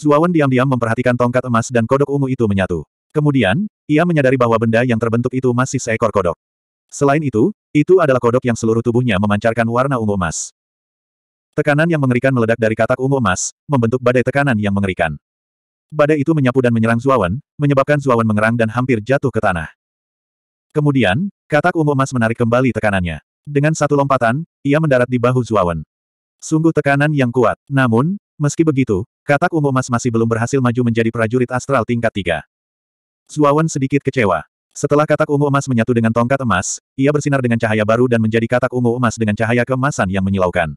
Zuawan diam-diam memperhatikan tongkat emas dan kodok ungu itu menyatu. Kemudian, ia menyadari bahwa benda yang terbentuk itu masih seekor kodok. Selain itu, itu adalah kodok yang seluruh tubuhnya memancarkan warna ungu emas. Tekanan yang mengerikan meledak dari katak ungu emas, membentuk badai tekanan yang mengerikan. Badai itu menyapu dan menyerang Zuawan, menyebabkan Zuawan mengerang dan hampir jatuh ke tanah. Kemudian, katak ungu emas menarik kembali tekanannya. Dengan satu lompatan, ia mendarat di bahu Zuawan. Sungguh tekanan yang kuat. Namun, meski begitu, Katak ungu emas masih belum berhasil maju menjadi prajurit astral tingkat 3. Zuawan sedikit kecewa. Setelah katak ungu emas menyatu dengan tongkat emas, ia bersinar dengan cahaya baru dan menjadi katak ungu emas dengan cahaya keemasan yang menyilaukan.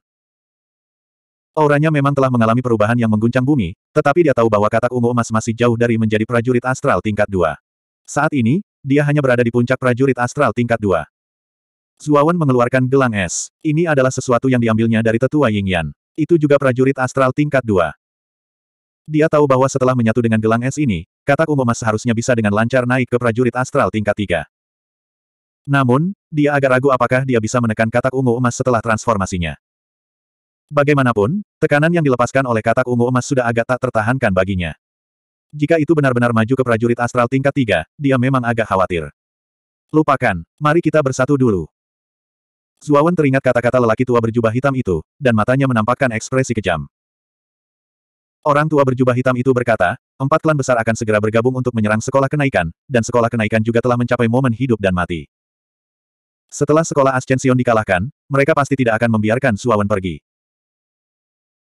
Auranya memang telah mengalami perubahan yang mengguncang bumi, tetapi dia tahu bahwa katak ungu emas masih jauh dari menjadi prajurit astral tingkat 2. Saat ini, dia hanya berada di puncak prajurit astral tingkat 2. Zuawan mengeluarkan gelang es. Ini adalah sesuatu yang diambilnya dari tetua Yingyan. Itu juga prajurit astral tingkat 2. Dia tahu bahwa setelah menyatu dengan gelang es ini, katak ungu emas seharusnya bisa dengan lancar naik ke prajurit astral tingkat 3. Namun, dia agak ragu apakah dia bisa menekan katak ungu emas setelah transformasinya. Bagaimanapun, tekanan yang dilepaskan oleh katak ungu emas sudah agak tak tertahankan baginya. Jika itu benar-benar maju ke prajurit astral tingkat 3, dia memang agak khawatir. Lupakan, mari kita bersatu dulu. Zuawan teringat kata-kata lelaki tua berjubah hitam itu, dan matanya menampakkan ekspresi kejam. Orang tua berjubah hitam itu berkata, empat klan besar akan segera bergabung untuk menyerang sekolah kenaikan, dan sekolah kenaikan juga telah mencapai momen hidup dan mati. Setelah sekolah Ascension dikalahkan, mereka pasti tidak akan membiarkan Suawan pergi.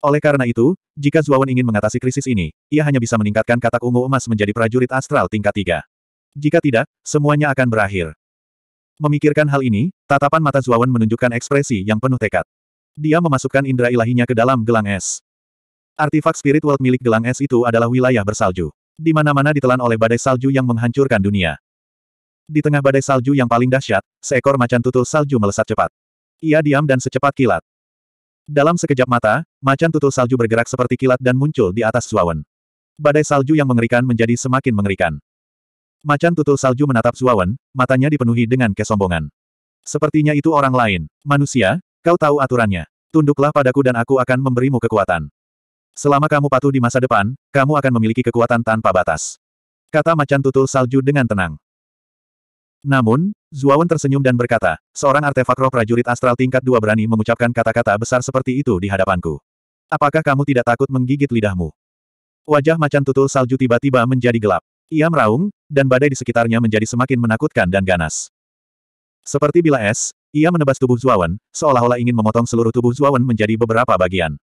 Oleh karena itu, jika Zuawan ingin mengatasi krisis ini, ia hanya bisa meningkatkan katak ungu emas menjadi prajurit astral tingkat tiga. Jika tidak, semuanya akan berakhir. Memikirkan hal ini, tatapan mata Zuawan menunjukkan ekspresi yang penuh tekad. Dia memasukkan indera ilahinya ke dalam gelang es. Artifak Spirit World milik gelang es itu adalah wilayah bersalju. Di mana-mana ditelan oleh badai salju yang menghancurkan dunia. Di tengah badai salju yang paling dahsyat, seekor macan tutul salju melesat cepat. Ia diam dan secepat kilat. Dalam sekejap mata, macan tutul salju bergerak seperti kilat dan muncul di atas Zuawan. Badai salju yang mengerikan menjadi semakin mengerikan. Macan tutul salju menatap Zuawan, matanya dipenuhi dengan kesombongan. Sepertinya itu orang lain. Manusia, kau tahu aturannya. Tunduklah padaku dan aku akan memberimu kekuatan. Selama kamu patuh di masa depan, kamu akan memiliki kekuatan tanpa batas. Kata macan tutul salju dengan tenang. Namun, Zuawan tersenyum dan berkata, seorang artefak roh prajurit astral tingkat dua berani mengucapkan kata-kata besar seperti itu di hadapanku. Apakah kamu tidak takut menggigit lidahmu? Wajah macan tutul salju tiba-tiba menjadi gelap. Ia meraung, dan badai di sekitarnya menjadi semakin menakutkan dan ganas. Seperti bila es, ia menebas tubuh Zuawan, seolah-olah ingin memotong seluruh tubuh Zuawan menjadi beberapa bagian.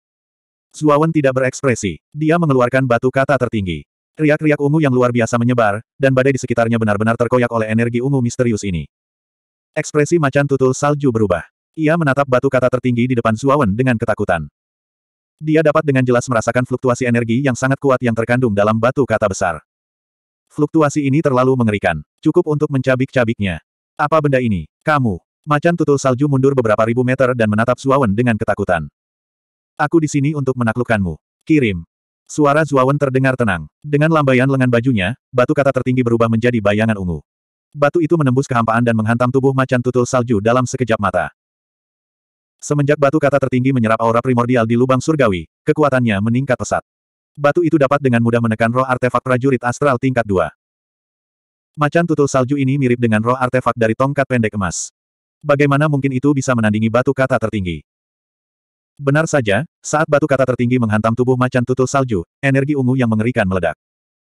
Suawan tidak berekspresi. Dia mengeluarkan batu kata tertinggi. Riak-riak ungu yang luar biasa menyebar, dan badai di sekitarnya benar-benar terkoyak oleh energi ungu misterius ini. Ekspresi macan tutul salju berubah. Ia menatap batu kata tertinggi di depan Suawen dengan ketakutan. Dia dapat dengan jelas merasakan fluktuasi energi yang sangat kuat yang terkandung dalam batu kata besar. Fluktuasi ini terlalu mengerikan. Cukup untuk mencabik-cabiknya. Apa benda ini? Kamu. Macan tutul salju mundur beberapa ribu meter dan menatap Suawen dengan ketakutan. Aku di sini untuk menaklukkanmu. Kirim. Suara Zuawan terdengar tenang. Dengan lambaian lengan bajunya, batu kata tertinggi berubah menjadi bayangan ungu. Batu itu menembus kehampaan dan menghantam tubuh macan tutul salju dalam sekejap mata. Semenjak batu kata tertinggi menyerap aura primordial di lubang surgawi, kekuatannya meningkat pesat. Batu itu dapat dengan mudah menekan roh artefak prajurit astral tingkat 2. Macan tutul salju ini mirip dengan roh artefak dari tongkat pendek emas. Bagaimana mungkin itu bisa menandingi batu kata tertinggi? Benar saja, saat batu kata tertinggi menghantam tubuh macan tutul salju, energi ungu yang mengerikan meledak.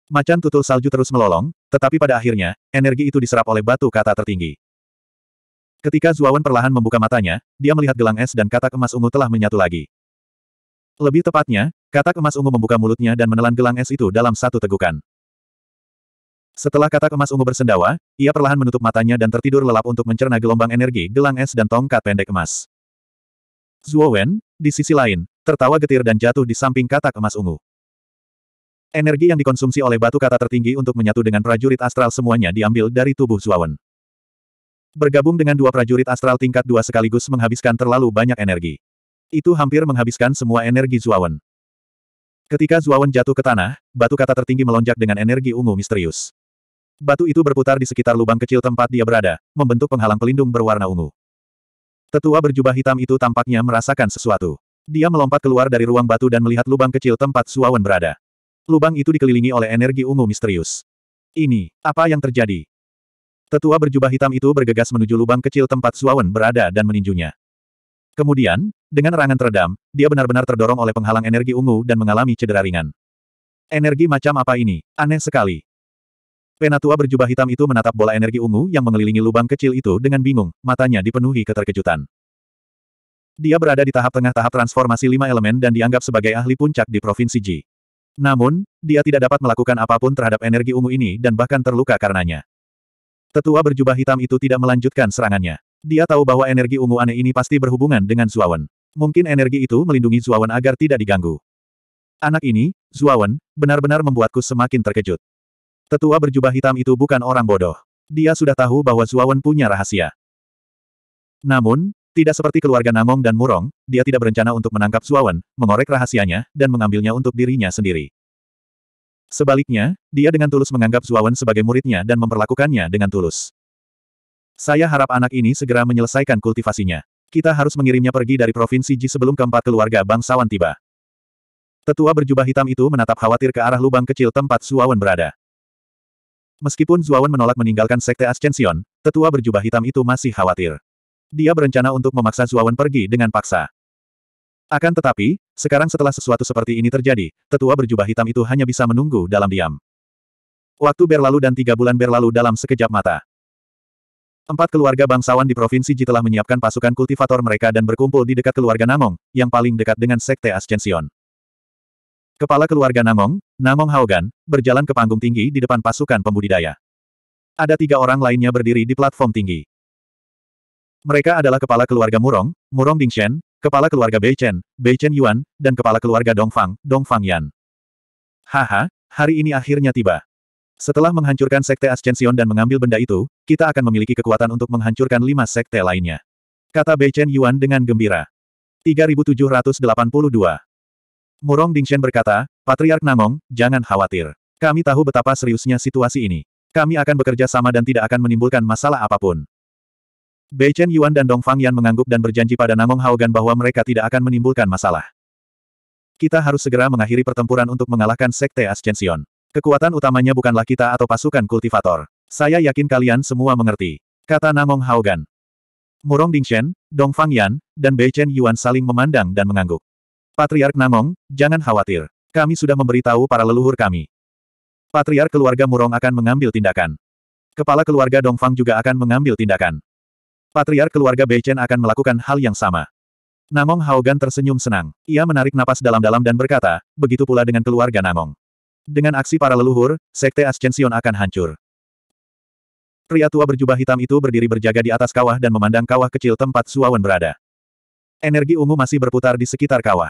Macan tutul salju terus melolong, tetapi pada akhirnya, energi itu diserap oleh batu kata tertinggi. Ketika Zuawan perlahan membuka matanya, dia melihat gelang es dan katak emas ungu telah menyatu lagi. Lebih tepatnya, katak emas ungu membuka mulutnya dan menelan gelang es itu dalam satu tegukan. Setelah katak emas ungu bersendawa, ia perlahan menutup matanya dan tertidur lelap untuk mencerna gelombang energi gelang es dan tongkat pendek emas. Zuowen, di sisi lain, tertawa getir dan jatuh di samping katak emas ungu. Energi yang dikonsumsi oleh batu kata tertinggi untuk menyatu dengan prajurit astral semuanya diambil dari tubuh Zuawan. Bergabung dengan dua prajurit astral tingkat dua sekaligus menghabiskan terlalu banyak energi. Itu hampir menghabiskan semua energi Zuawan. Ketika Zuawan jatuh ke tanah, batu kata tertinggi melonjak dengan energi ungu misterius. Batu itu berputar di sekitar lubang kecil tempat dia berada, membentuk penghalang pelindung berwarna ungu. Tetua berjubah hitam itu tampaknya merasakan sesuatu. Dia melompat keluar dari ruang batu dan melihat lubang kecil tempat Suawan berada. Lubang itu dikelilingi oleh energi ungu misterius. Ini, apa yang terjadi? Tetua berjubah hitam itu bergegas menuju lubang kecil tempat Suawan berada dan meninjunya. Kemudian, dengan rangan teredam, dia benar-benar terdorong oleh penghalang energi ungu dan mengalami cedera ringan. Energi macam apa ini? Aneh sekali. Penatua berjubah hitam itu menatap bola energi ungu yang mengelilingi lubang kecil itu dengan bingung, matanya dipenuhi keterkejutan. Dia berada di tahap tengah tahap transformasi lima elemen dan dianggap sebagai ahli puncak di Provinsi Ji. Namun, dia tidak dapat melakukan apapun terhadap energi ungu ini dan bahkan terluka karenanya. Tetua berjubah hitam itu tidak melanjutkan serangannya. Dia tahu bahwa energi ungu aneh ini pasti berhubungan dengan Zuawan. Mungkin energi itu melindungi Zuawan agar tidak diganggu. Anak ini, Zuawan, benar-benar membuatku semakin terkejut. Tetua berjubah hitam itu bukan orang bodoh. Dia sudah tahu bahwa Zuawan punya rahasia. Namun, tidak seperti keluarga Namong dan Murong, dia tidak berencana untuk menangkap Zuawan, mengorek rahasianya, dan mengambilnya untuk dirinya sendiri. Sebaliknya, dia dengan tulus menganggap Zuawan sebagai muridnya dan memperlakukannya dengan tulus. Saya harap anak ini segera menyelesaikan kultivasinya. Kita harus mengirimnya pergi dari Provinsi Ji sebelum keempat keluarga bangsawan tiba. Tetua berjubah hitam itu menatap khawatir ke arah lubang kecil tempat Zuawan berada. Meskipun Zuawan menolak meninggalkan Sekte Ascension, tetua berjubah hitam itu masih khawatir. Dia berencana untuk memaksa Zuawan pergi dengan paksa. Akan tetapi, sekarang setelah sesuatu seperti ini terjadi, tetua berjubah hitam itu hanya bisa menunggu dalam diam. Waktu berlalu dan tiga bulan berlalu dalam sekejap mata. Empat keluarga bangsawan di Provinsi Ji telah menyiapkan pasukan kultivator mereka dan berkumpul di dekat keluarga Namong, yang paling dekat dengan Sekte Ascension. Kepala keluarga Namong, Namong Haogan, berjalan ke panggung tinggi di depan pasukan pembudidaya. Ada tiga orang lainnya berdiri di platform tinggi. Mereka adalah kepala keluarga Murong, Murong Dingshen, kepala keluarga Bei Chen, Bei Chen Yuan, dan kepala keluarga Dongfang, Dongfang Yan. Haha, hari ini akhirnya tiba. Setelah menghancurkan Sekte Ascension dan mengambil benda itu, kita akan memiliki kekuatan untuk menghancurkan lima sekte lainnya. Kata Bei Chen Yuan dengan gembira. 3782 Murong Dingshen berkata, Patriark Namong, jangan khawatir. Kami tahu betapa seriusnya situasi ini. Kami akan bekerja sama dan tidak akan menimbulkan masalah apapun. Bei Chen Yuan dan Dong Fang Yan mengangguk dan berjanji pada Namong Haogan bahwa mereka tidak akan menimbulkan masalah. Kita harus segera mengakhiri pertempuran untuk mengalahkan Sekte Ascension. Kekuatan utamanya bukanlah kita atau pasukan kultivator. Saya yakin kalian semua mengerti. Kata Namong Haogan. Murong Dingshen, Dong Fang Yan, dan Bei Chen Yuan saling memandang dan mengangguk. Patriark Namong, jangan khawatir. Kami sudah memberitahu para leluhur kami. Patriark keluarga Murong akan mengambil tindakan. Kepala keluarga Dongfang juga akan mengambil tindakan. Patriark keluarga Beichen akan melakukan hal yang sama. Namong Haogan tersenyum senang. Ia menarik napas dalam-dalam dan berkata, begitu pula dengan keluarga Namong. Dengan aksi para leluhur, Sekte Ascension akan hancur. Pria tua berjubah hitam itu berdiri berjaga di atas kawah dan memandang kawah kecil tempat Suawan berada. Energi ungu masih berputar di sekitar kawah.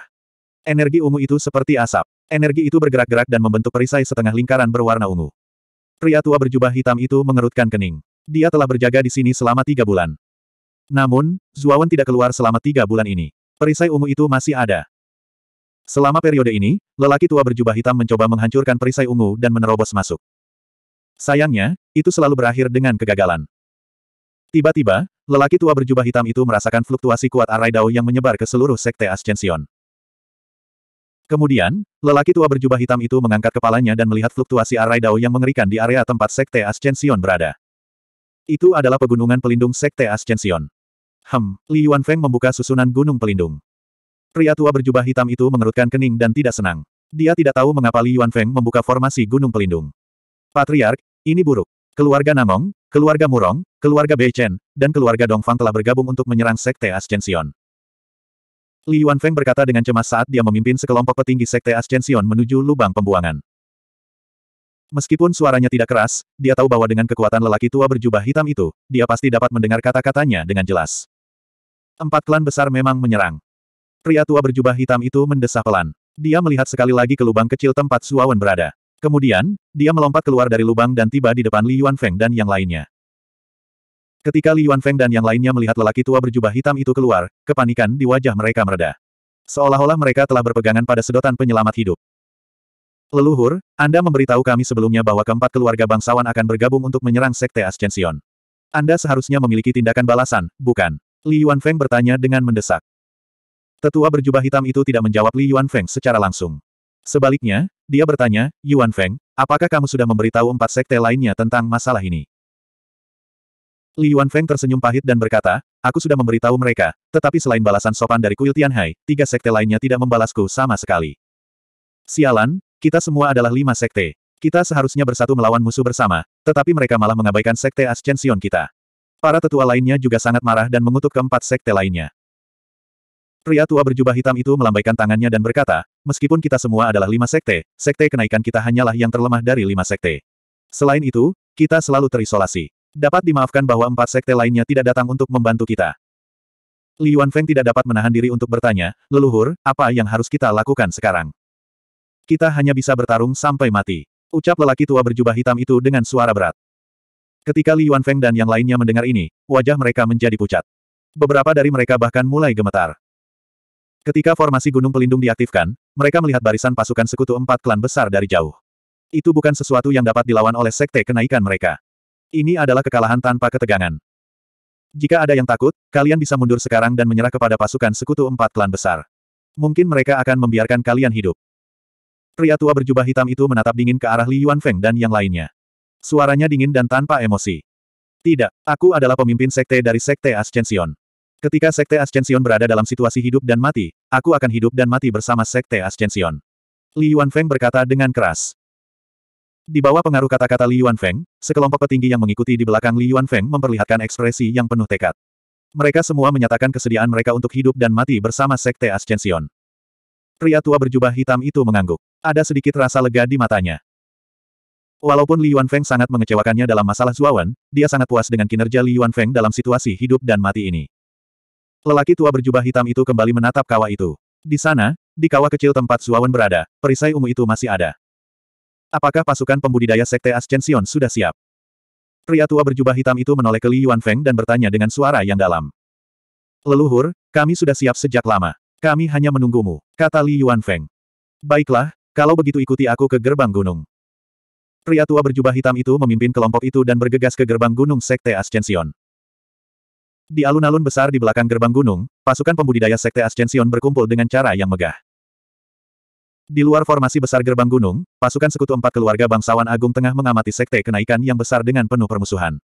Energi ungu itu seperti asap. Energi itu bergerak-gerak dan membentuk perisai setengah lingkaran berwarna ungu. Pria tua berjubah hitam itu mengerutkan kening. Dia telah berjaga di sini selama tiga bulan. Namun, Zuawan tidak keluar selama tiga bulan ini. Perisai ungu itu masih ada. Selama periode ini, lelaki tua berjubah hitam mencoba menghancurkan perisai ungu dan menerobos masuk. Sayangnya, itu selalu berakhir dengan kegagalan. Tiba-tiba, lelaki tua berjubah hitam itu merasakan fluktuasi kuat arai Dao yang menyebar ke seluruh sekte Ascension. Kemudian, lelaki tua berjubah hitam itu mengangkat kepalanya dan melihat fluktuasi arai Dao yang mengerikan di area tempat Sekte Ascension berada. Itu adalah pegunungan pelindung Sekte Ascension. Hem, Li Yuan Feng membuka susunan gunung pelindung. Pria tua berjubah hitam itu mengerutkan kening dan tidak senang. Dia tidak tahu mengapa Li Yuan Feng membuka formasi gunung pelindung. Patriark, ini buruk. Keluarga Namong, keluarga Murong, keluarga Beichen, dan keluarga Dongfang telah bergabung untuk menyerang Sekte Ascension. Li Feng berkata dengan cemas saat dia memimpin sekelompok petinggi Sekte Ascension menuju lubang pembuangan. Meskipun suaranya tidak keras, dia tahu bahwa dengan kekuatan lelaki tua berjubah hitam itu, dia pasti dapat mendengar kata-katanya dengan jelas. Empat klan besar memang menyerang. Pria tua berjubah hitam itu mendesah pelan. Dia melihat sekali lagi ke lubang kecil tempat Suawan berada. Kemudian, dia melompat keluar dari lubang dan tiba di depan Li Yuan Feng dan yang lainnya. Ketika Li Yuanfeng dan yang lainnya melihat lelaki tua berjubah hitam itu keluar, kepanikan di wajah mereka mereda. Seolah-olah mereka telah berpegangan pada sedotan penyelamat hidup. Leluhur, Anda memberitahu kami sebelumnya bahwa keempat keluarga bangsawan akan bergabung untuk menyerang Sekte Ascension. Anda seharusnya memiliki tindakan balasan, bukan? Li Yuanfeng bertanya dengan mendesak. Tetua berjubah hitam itu tidak menjawab Li Yuanfeng secara langsung. Sebaliknya, dia bertanya, Yuanfeng, apakah kamu sudah memberitahu empat sekte lainnya tentang masalah ini? Li Feng tersenyum pahit dan berkata, aku sudah memberitahu mereka, tetapi selain balasan sopan dari kuil Tianhai, tiga sekte lainnya tidak membalasku sama sekali. Sialan, kita semua adalah lima sekte. Kita seharusnya bersatu melawan musuh bersama, tetapi mereka malah mengabaikan sekte Ascension kita. Para tetua lainnya juga sangat marah dan mengutuk keempat sekte lainnya. Pria tua berjubah hitam itu melambaikan tangannya dan berkata, meskipun kita semua adalah lima sekte, sekte kenaikan kita hanyalah yang terlemah dari lima sekte. Selain itu, kita selalu terisolasi. Dapat dimaafkan bahwa empat sekte lainnya tidak datang untuk membantu kita. Li Yuan Feng tidak dapat menahan diri untuk bertanya, leluhur, apa yang harus kita lakukan sekarang? Kita hanya bisa bertarung sampai mati. Ucap lelaki tua berjubah hitam itu dengan suara berat. Ketika Li Yuan Feng dan yang lainnya mendengar ini, wajah mereka menjadi pucat. Beberapa dari mereka bahkan mulai gemetar. Ketika formasi gunung pelindung diaktifkan, mereka melihat barisan pasukan sekutu empat klan besar dari jauh. Itu bukan sesuatu yang dapat dilawan oleh sekte kenaikan mereka. Ini adalah kekalahan tanpa ketegangan. Jika ada yang takut, kalian bisa mundur sekarang dan menyerah kepada pasukan sekutu empat klan besar. Mungkin mereka akan membiarkan kalian hidup. Pria tua berjubah hitam itu menatap dingin ke arah Li Yuanfeng dan yang lainnya. Suaranya dingin dan tanpa emosi. Tidak, aku adalah pemimpin sekte dari Sekte Ascension. Ketika Sekte Ascension berada dalam situasi hidup dan mati, aku akan hidup dan mati bersama Sekte Ascension. Li Yuanfeng berkata dengan keras. Di bawah pengaruh kata-kata Li Yuan Feng, sekelompok petinggi yang mengikuti di belakang Li Yuan Feng memperlihatkan ekspresi yang penuh tekad. Mereka semua menyatakan kesediaan mereka untuk hidup dan mati bersama Sekte Ascension. Pria tua berjubah hitam itu mengangguk. Ada sedikit rasa lega di matanya. Walaupun Li Yuan Feng sangat mengecewakannya dalam masalah Zuawan, dia sangat puas dengan kinerja Li Yuan Feng dalam situasi hidup dan mati ini. Lelaki tua berjubah hitam itu kembali menatap kawah itu. Di sana, di kawah kecil tempat Zuawan berada, perisai ungu itu masih ada. Apakah pasukan pembudidaya Sekte Ascension sudah siap? Pria tua berjubah hitam itu menoleh ke Li Yuanfeng dan bertanya dengan suara yang dalam. Leluhur, kami sudah siap sejak lama. Kami hanya menunggumu, kata Li Yuanfeng. Baiklah, kalau begitu ikuti aku ke gerbang gunung. Pria tua berjubah hitam itu memimpin kelompok itu dan bergegas ke gerbang gunung Sekte Ascension. Di alun-alun besar di belakang gerbang gunung, pasukan pembudidaya Sekte Ascension berkumpul dengan cara yang megah. Di luar formasi besar gerbang gunung, pasukan sekutu empat keluarga bangsawan agung tengah mengamati sekte kenaikan yang besar dengan penuh permusuhan.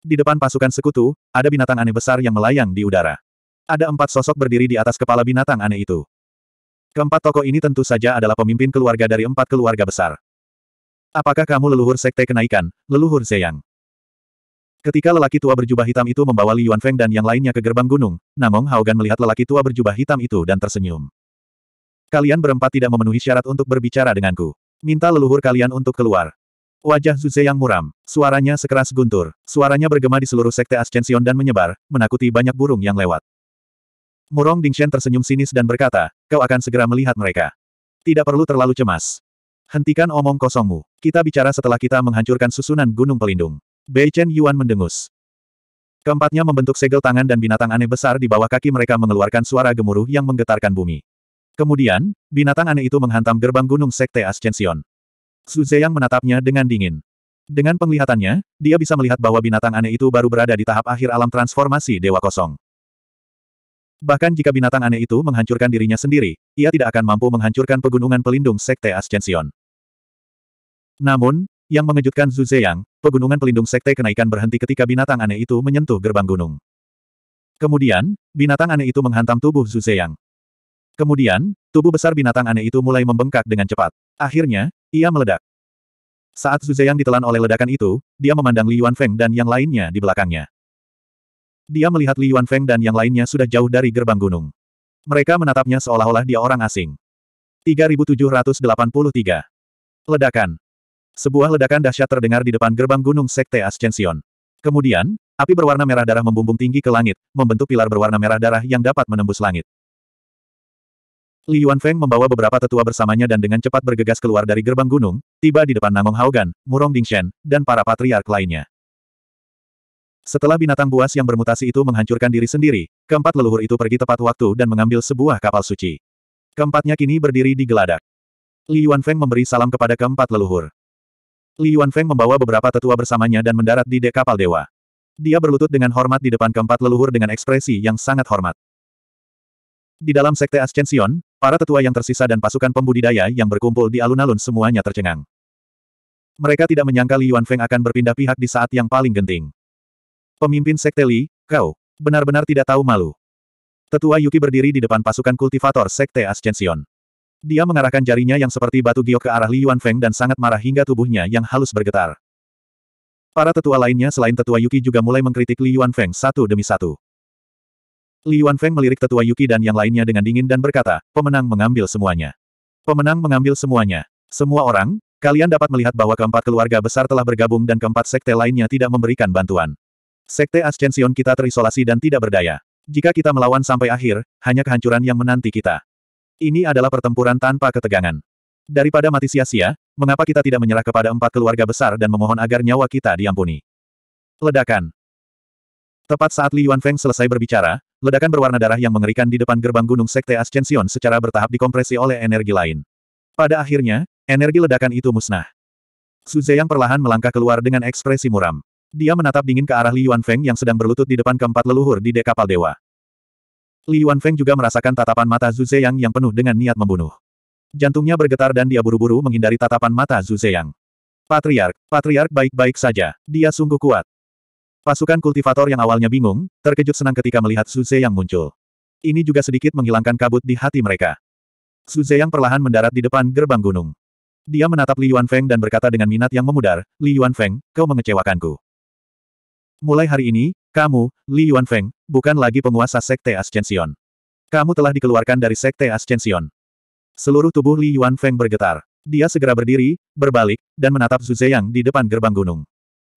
Di depan pasukan sekutu, ada binatang aneh besar yang melayang di udara. Ada empat sosok berdiri di atas kepala binatang aneh itu. Keempat tokoh ini tentu saja adalah pemimpin keluarga dari empat keluarga besar. Apakah kamu leluhur sekte kenaikan, leluhur Zeyang? Ketika lelaki tua berjubah hitam itu membawa Li Yuanfeng dan yang lainnya ke gerbang gunung, Namong Haogan melihat lelaki tua berjubah hitam itu dan tersenyum. Kalian berempat tidak memenuhi syarat untuk berbicara denganku. Minta leluhur kalian untuk keluar. Wajah Zuze yang muram, suaranya sekeras guntur, suaranya bergema di seluruh sekte Ascension dan menyebar, menakuti banyak burung yang lewat. Murong Dingshen tersenyum sinis dan berkata, kau akan segera melihat mereka. Tidak perlu terlalu cemas. Hentikan omong kosongmu, kita bicara setelah kita menghancurkan susunan gunung pelindung. Bei Chen Yuan mendengus. Keempatnya membentuk segel tangan dan binatang aneh besar di bawah kaki mereka mengeluarkan suara gemuruh yang menggetarkan bumi. Kemudian, binatang aneh itu menghantam gerbang gunung Sekte Ascension. Su Zeyang menatapnya dengan dingin. Dengan penglihatannya, dia bisa melihat bahwa binatang aneh itu baru berada di tahap akhir alam transformasi Dewa Kosong. Bahkan jika binatang aneh itu menghancurkan dirinya sendiri, ia tidak akan mampu menghancurkan pegunungan pelindung Sekte Ascension. Namun, yang mengejutkan Zhu Zeyang, pegunungan pelindung Sekte Kenaikan berhenti ketika binatang aneh itu menyentuh gerbang gunung. Kemudian, binatang aneh itu menghantam tubuh Zhu Zeyang. Kemudian, tubuh besar binatang aneh itu mulai membengkak dengan cepat. Akhirnya, ia meledak. Saat Zuzeyang ditelan oleh ledakan itu, dia memandang Li Yuanfeng dan yang lainnya di belakangnya. Dia melihat Li Yuanfeng dan yang lainnya sudah jauh dari gerbang gunung. Mereka menatapnya seolah-olah dia orang asing. 3783. Ledakan. Sebuah ledakan dahsyat terdengar di depan gerbang gunung Sekte Ascension. Kemudian, api berwarna merah darah membumbung tinggi ke langit, membentuk pilar berwarna merah darah yang dapat menembus langit. Li Yuanfeng membawa beberapa tetua bersamanya dan dengan cepat bergegas keluar dari gerbang gunung, tiba di depan Nangong Haogan, Murong Dingshen, dan para patriark lainnya. Setelah binatang buas yang bermutasi itu menghancurkan diri sendiri, keempat leluhur itu pergi tepat waktu dan mengambil sebuah kapal suci. Keempatnya kini berdiri di geladak. Li Yuanfeng memberi salam kepada keempat leluhur. Li Yuanfeng membawa beberapa tetua bersamanya dan mendarat di dek kapal dewa. Dia berlutut dengan hormat di depan keempat leluhur dengan ekspresi yang sangat hormat. Di dalam Sekte Ascension, para tetua yang tersisa dan pasukan pembudidaya yang berkumpul di alun-alun semuanya tercengang. Mereka tidak menyangka Li Yuanfeng akan berpindah pihak di saat yang paling genting. Pemimpin Sekte Li, kau, benar-benar tidak tahu malu. Tetua Yuki berdiri di depan pasukan kultivator Sekte Ascension. Dia mengarahkan jarinya yang seperti batu giok ke arah Li Yuanfeng dan sangat marah hingga tubuhnya yang halus bergetar. Para tetua lainnya selain tetua Yuki juga mulai mengkritik Li Yuanfeng satu demi satu. Li Feng melirik tetua Yuki dan yang lainnya dengan dingin dan berkata, pemenang mengambil semuanya. Pemenang mengambil semuanya. Semua orang, kalian dapat melihat bahwa keempat keluarga besar telah bergabung dan keempat sekte lainnya tidak memberikan bantuan. Sekte Ascension kita terisolasi dan tidak berdaya. Jika kita melawan sampai akhir, hanya kehancuran yang menanti kita. Ini adalah pertempuran tanpa ketegangan. Daripada mati sia-sia, mengapa kita tidak menyerah kepada empat keluarga besar dan memohon agar nyawa kita diampuni? Ledakan. Tepat saat Li Yuanfeng selesai berbicara, Ledakan berwarna darah yang mengerikan di depan gerbang gunung Sekte Ascension secara bertahap dikompresi oleh energi lain. Pada akhirnya, energi ledakan itu musnah. Su yang perlahan melangkah keluar dengan ekspresi muram. Dia menatap dingin ke arah Li Yuan Feng yang sedang berlutut di depan keempat leluhur di dek kapal dewa. Li Yuan Feng juga merasakan tatapan mata Zhu Zeyang yang penuh dengan niat membunuh. Jantungnya bergetar dan dia buru-buru menghindari tatapan mata Zhu Zeyang. Patriark, Patriark baik-baik saja. Dia sungguh kuat. Pasukan kultivator yang awalnya bingung, terkejut senang ketika melihat Suze yang muncul. Ini juga sedikit menghilangkan kabut di hati mereka. Suze yang perlahan mendarat di depan gerbang gunung. Dia menatap Li Yuan Feng dan berkata dengan minat yang memudar, Li Yuan Feng, kau mengecewakanku. Mulai hari ini, kamu, Li Yuan Feng, bukan lagi penguasa Sekte Ascension. Kamu telah dikeluarkan dari Sekte Ascension. Seluruh tubuh Li Yuan Feng bergetar. Dia segera berdiri, berbalik, dan menatap Suze yang di depan gerbang gunung.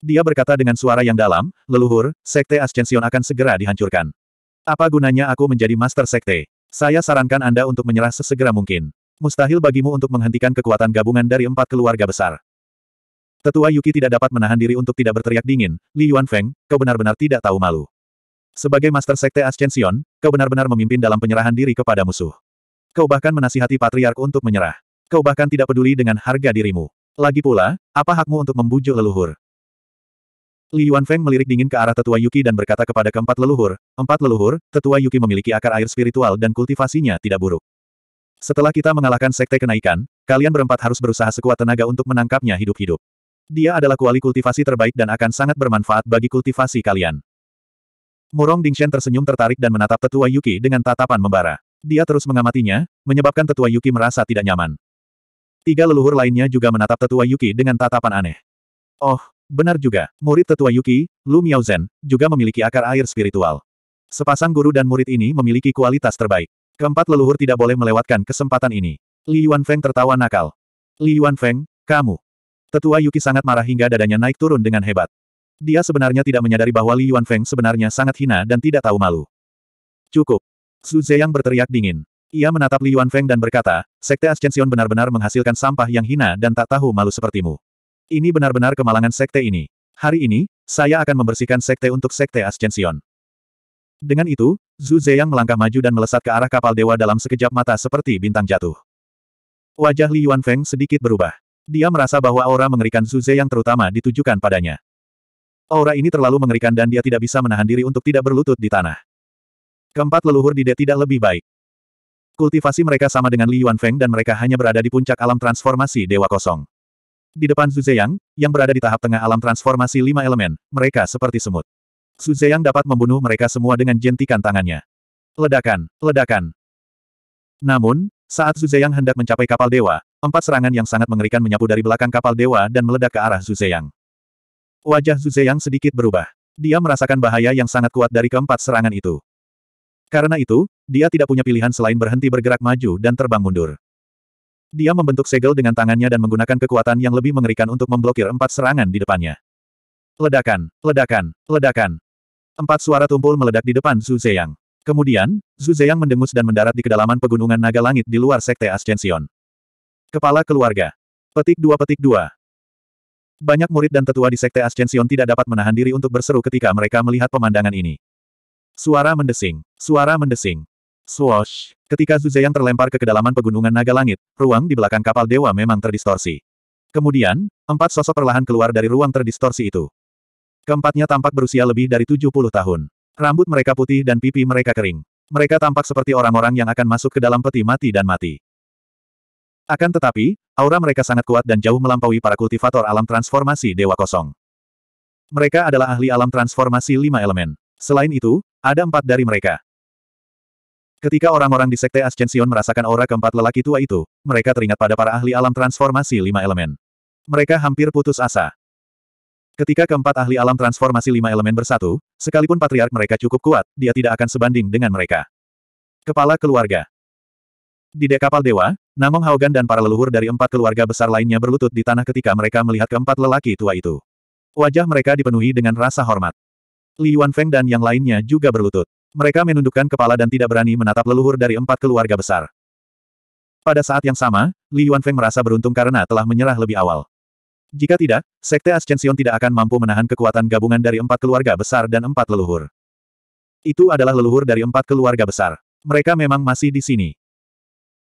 Dia berkata dengan suara yang dalam, leluhur, Sekte Ascension akan segera dihancurkan. Apa gunanya aku menjadi Master Sekte? Saya sarankan Anda untuk menyerah sesegera mungkin. Mustahil bagimu untuk menghentikan kekuatan gabungan dari empat keluarga besar. Tetua Yuki tidak dapat menahan diri untuk tidak berteriak dingin, Li Yuan Feng, kau benar-benar tidak tahu malu. Sebagai Master Sekte Ascension, kau benar-benar memimpin dalam penyerahan diri kepada musuh. Kau bahkan menasihati Patriark untuk menyerah. Kau bahkan tidak peduli dengan harga dirimu. Lagi pula, apa hakmu untuk membujuk leluhur? Li Feng melirik dingin ke arah tetua Yuki dan berkata kepada keempat leluhur, empat leluhur, tetua Yuki memiliki akar air spiritual dan kultivasinya tidak buruk. Setelah kita mengalahkan sekte kenaikan, kalian berempat harus berusaha sekuat tenaga untuk menangkapnya hidup-hidup. Dia adalah kuali kultivasi terbaik dan akan sangat bermanfaat bagi kultivasi kalian. Murong Dingshen tersenyum tertarik dan menatap tetua Yuki dengan tatapan membara. Dia terus mengamatinya, menyebabkan tetua Yuki merasa tidak nyaman. Tiga leluhur lainnya juga menatap tetua Yuki dengan tatapan aneh. Oh, Benar juga, murid tetua Yuki, Lu Miaozhen, juga memiliki akar air spiritual. Sepasang guru dan murid ini memiliki kualitas terbaik. Keempat leluhur tidak boleh melewatkan kesempatan ini. Li Yuan Feng tertawa nakal. Li Yuan Feng, kamu. Tetua Yuki sangat marah hingga dadanya naik turun dengan hebat. Dia sebenarnya tidak menyadari bahwa Li Yuan Feng sebenarnya sangat hina dan tidak tahu malu. Cukup. Su Zeyang berteriak dingin. Ia menatap Li Yuan Feng dan berkata, Sekte Ascension benar-benar menghasilkan sampah yang hina dan tak tahu malu sepertimu. Ini benar-benar kemalangan sekte ini. Hari ini, saya akan membersihkan sekte untuk sekte Ascension. Dengan itu, Zhu Zeyang melangkah maju dan melesat ke arah kapal dewa dalam sekejap mata seperti bintang jatuh. Wajah Li Yuanfeng sedikit berubah. Dia merasa bahwa aura mengerikan Zhu Zeyang terutama ditujukan padanya. Aura ini terlalu mengerikan dan dia tidak bisa menahan diri untuk tidak berlutut di tanah. Keempat leluhur di Dide tidak lebih baik. Kultivasi mereka sama dengan Li Yuanfeng dan mereka hanya berada di puncak alam transformasi Dewa Kosong. Di depan Zeyang, yang berada di tahap tengah alam transformasi lima elemen, mereka seperti semut. Zeyang dapat membunuh mereka semua dengan jentikan tangannya. Ledakan, ledakan. Namun, saat Zeyang hendak mencapai kapal dewa, empat serangan yang sangat mengerikan menyapu dari belakang kapal dewa dan meledak ke arah Zeyang. Wajah Zeyang sedikit berubah. Dia merasakan bahaya yang sangat kuat dari keempat serangan itu. Karena itu, dia tidak punya pilihan selain berhenti bergerak maju dan terbang mundur. Dia membentuk segel dengan tangannya dan menggunakan kekuatan yang lebih mengerikan untuk memblokir empat serangan di depannya. Ledakan, ledakan, ledakan. Empat suara tumpul meledak di depan Zhu Zeyang. Kemudian, Zhu Zeyang mendengus dan mendarat di kedalaman pegunungan naga langit di luar Sekte Ascension. Kepala Keluarga. Petik dua Petik dua. Banyak murid dan tetua di Sekte Ascension tidak dapat menahan diri untuk berseru ketika mereka melihat pemandangan ini. Suara mendesing. Suara mendesing. Swoosh! Ketika yang terlempar ke kedalaman pegunungan naga langit, ruang di belakang kapal dewa memang terdistorsi. Kemudian, empat sosok perlahan keluar dari ruang terdistorsi itu. Keempatnya tampak berusia lebih dari 70 tahun. Rambut mereka putih dan pipi mereka kering. Mereka tampak seperti orang-orang yang akan masuk ke dalam peti mati dan mati. Akan tetapi, aura mereka sangat kuat dan jauh melampaui para kultivator alam transformasi Dewa Kosong. Mereka adalah ahli alam transformasi lima elemen. Selain itu, ada empat dari mereka, Ketika orang-orang di Sekte Ascension merasakan aura keempat lelaki tua itu, mereka teringat pada para ahli alam transformasi lima elemen. Mereka hampir putus asa. Ketika keempat ahli alam transformasi lima elemen bersatu, sekalipun patriark mereka cukup kuat, dia tidak akan sebanding dengan mereka. Kepala Keluarga Di dek kapal dewa, Namong Haogan dan para leluhur dari empat keluarga besar lainnya berlutut di tanah ketika mereka melihat keempat lelaki tua itu. Wajah mereka dipenuhi dengan rasa hormat. Li Yuanfeng dan yang lainnya juga berlutut. Mereka menundukkan kepala dan tidak berani menatap leluhur dari empat keluarga besar. Pada saat yang sama, Li Feng merasa beruntung karena telah menyerah lebih awal. Jika tidak, Sekte Ascension tidak akan mampu menahan kekuatan gabungan dari empat keluarga besar dan empat leluhur. Itu adalah leluhur dari empat keluarga besar. Mereka memang masih di sini.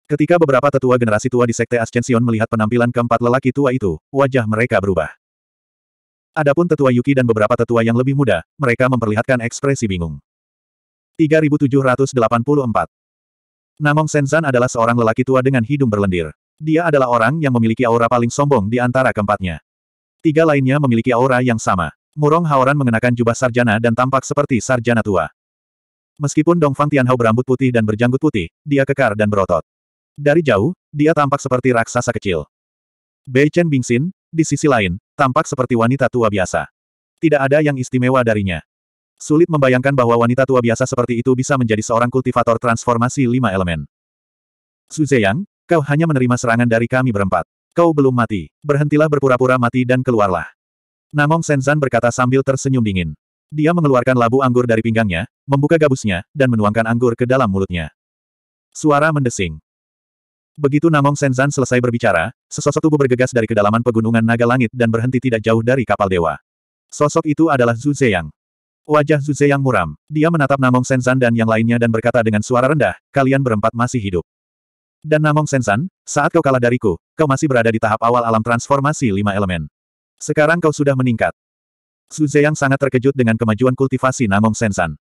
Ketika beberapa tetua generasi tua di Sekte Ascension melihat penampilan keempat lelaki tua itu, wajah mereka berubah. Adapun tetua Yuki dan beberapa tetua yang lebih muda, mereka memperlihatkan ekspresi bingung. 3784. Namong Senzan adalah seorang lelaki tua dengan hidung berlendir. Dia adalah orang yang memiliki aura paling sombong di antara keempatnya. Tiga lainnya memiliki aura yang sama. Murong Haoran mengenakan jubah sarjana dan tampak seperti sarjana tua. Meskipun Dongfang Tianhao berambut putih dan berjanggut putih, dia kekar dan berotot. Dari jauh, dia tampak seperti raksasa kecil. Bei Chen Bingxin, di sisi lain, tampak seperti wanita tua biasa. Tidak ada yang istimewa darinya. Sulit membayangkan bahwa wanita tua biasa seperti itu bisa menjadi seorang kultivator transformasi lima elemen. Su Zeyang, kau hanya menerima serangan dari kami berempat. Kau belum mati. Berhentilah berpura-pura mati dan keluarlah. Namong Senzan berkata sambil tersenyum dingin. Dia mengeluarkan labu anggur dari pinggangnya, membuka gabusnya, dan menuangkan anggur ke dalam mulutnya. Suara mendesing. Begitu Namong Senzan selesai berbicara, sesosok tubuh bergegas dari kedalaman pegunungan naga langit dan berhenti tidak jauh dari kapal dewa. Sosok itu adalah Zhu Zeyang. Wajah Zuze yang muram. Dia menatap Namong Sensan dan yang lainnya dan berkata dengan suara rendah, kalian berempat masih hidup. Dan Namong Sensan, saat kau kalah dariku, kau masih berada di tahap awal alam transformasi lima elemen. Sekarang kau sudah meningkat. Suze yang sangat terkejut dengan kemajuan kultivasi Namong Sensan.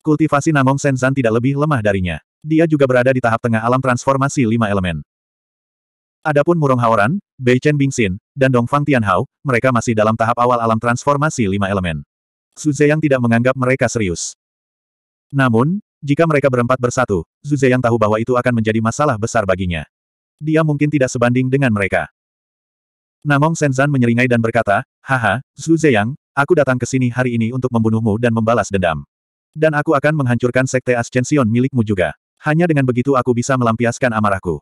Kultivasi Namong Sensan tidak lebih lemah darinya. Dia juga berada di tahap tengah alam transformasi lima elemen. Adapun Murong Haoran, Bei Chen Bingxin, dan Dong Fang Tianhao, mereka masih dalam tahap awal alam transformasi lima elemen yang tidak menganggap mereka serius. Namun, jika mereka berempat bersatu, yang tahu bahwa itu akan menjadi masalah besar baginya. Dia mungkin tidak sebanding dengan mereka. Namong Senzan menyeringai dan berkata, Haha, yang, aku datang ke sini hari ini untuk membunuhmu dan membalas dendam. Dan aku akan menghancurkan sekte Ascension milikmu juga. Hanya dengan begitu aku bisa melampiaskan amarahku.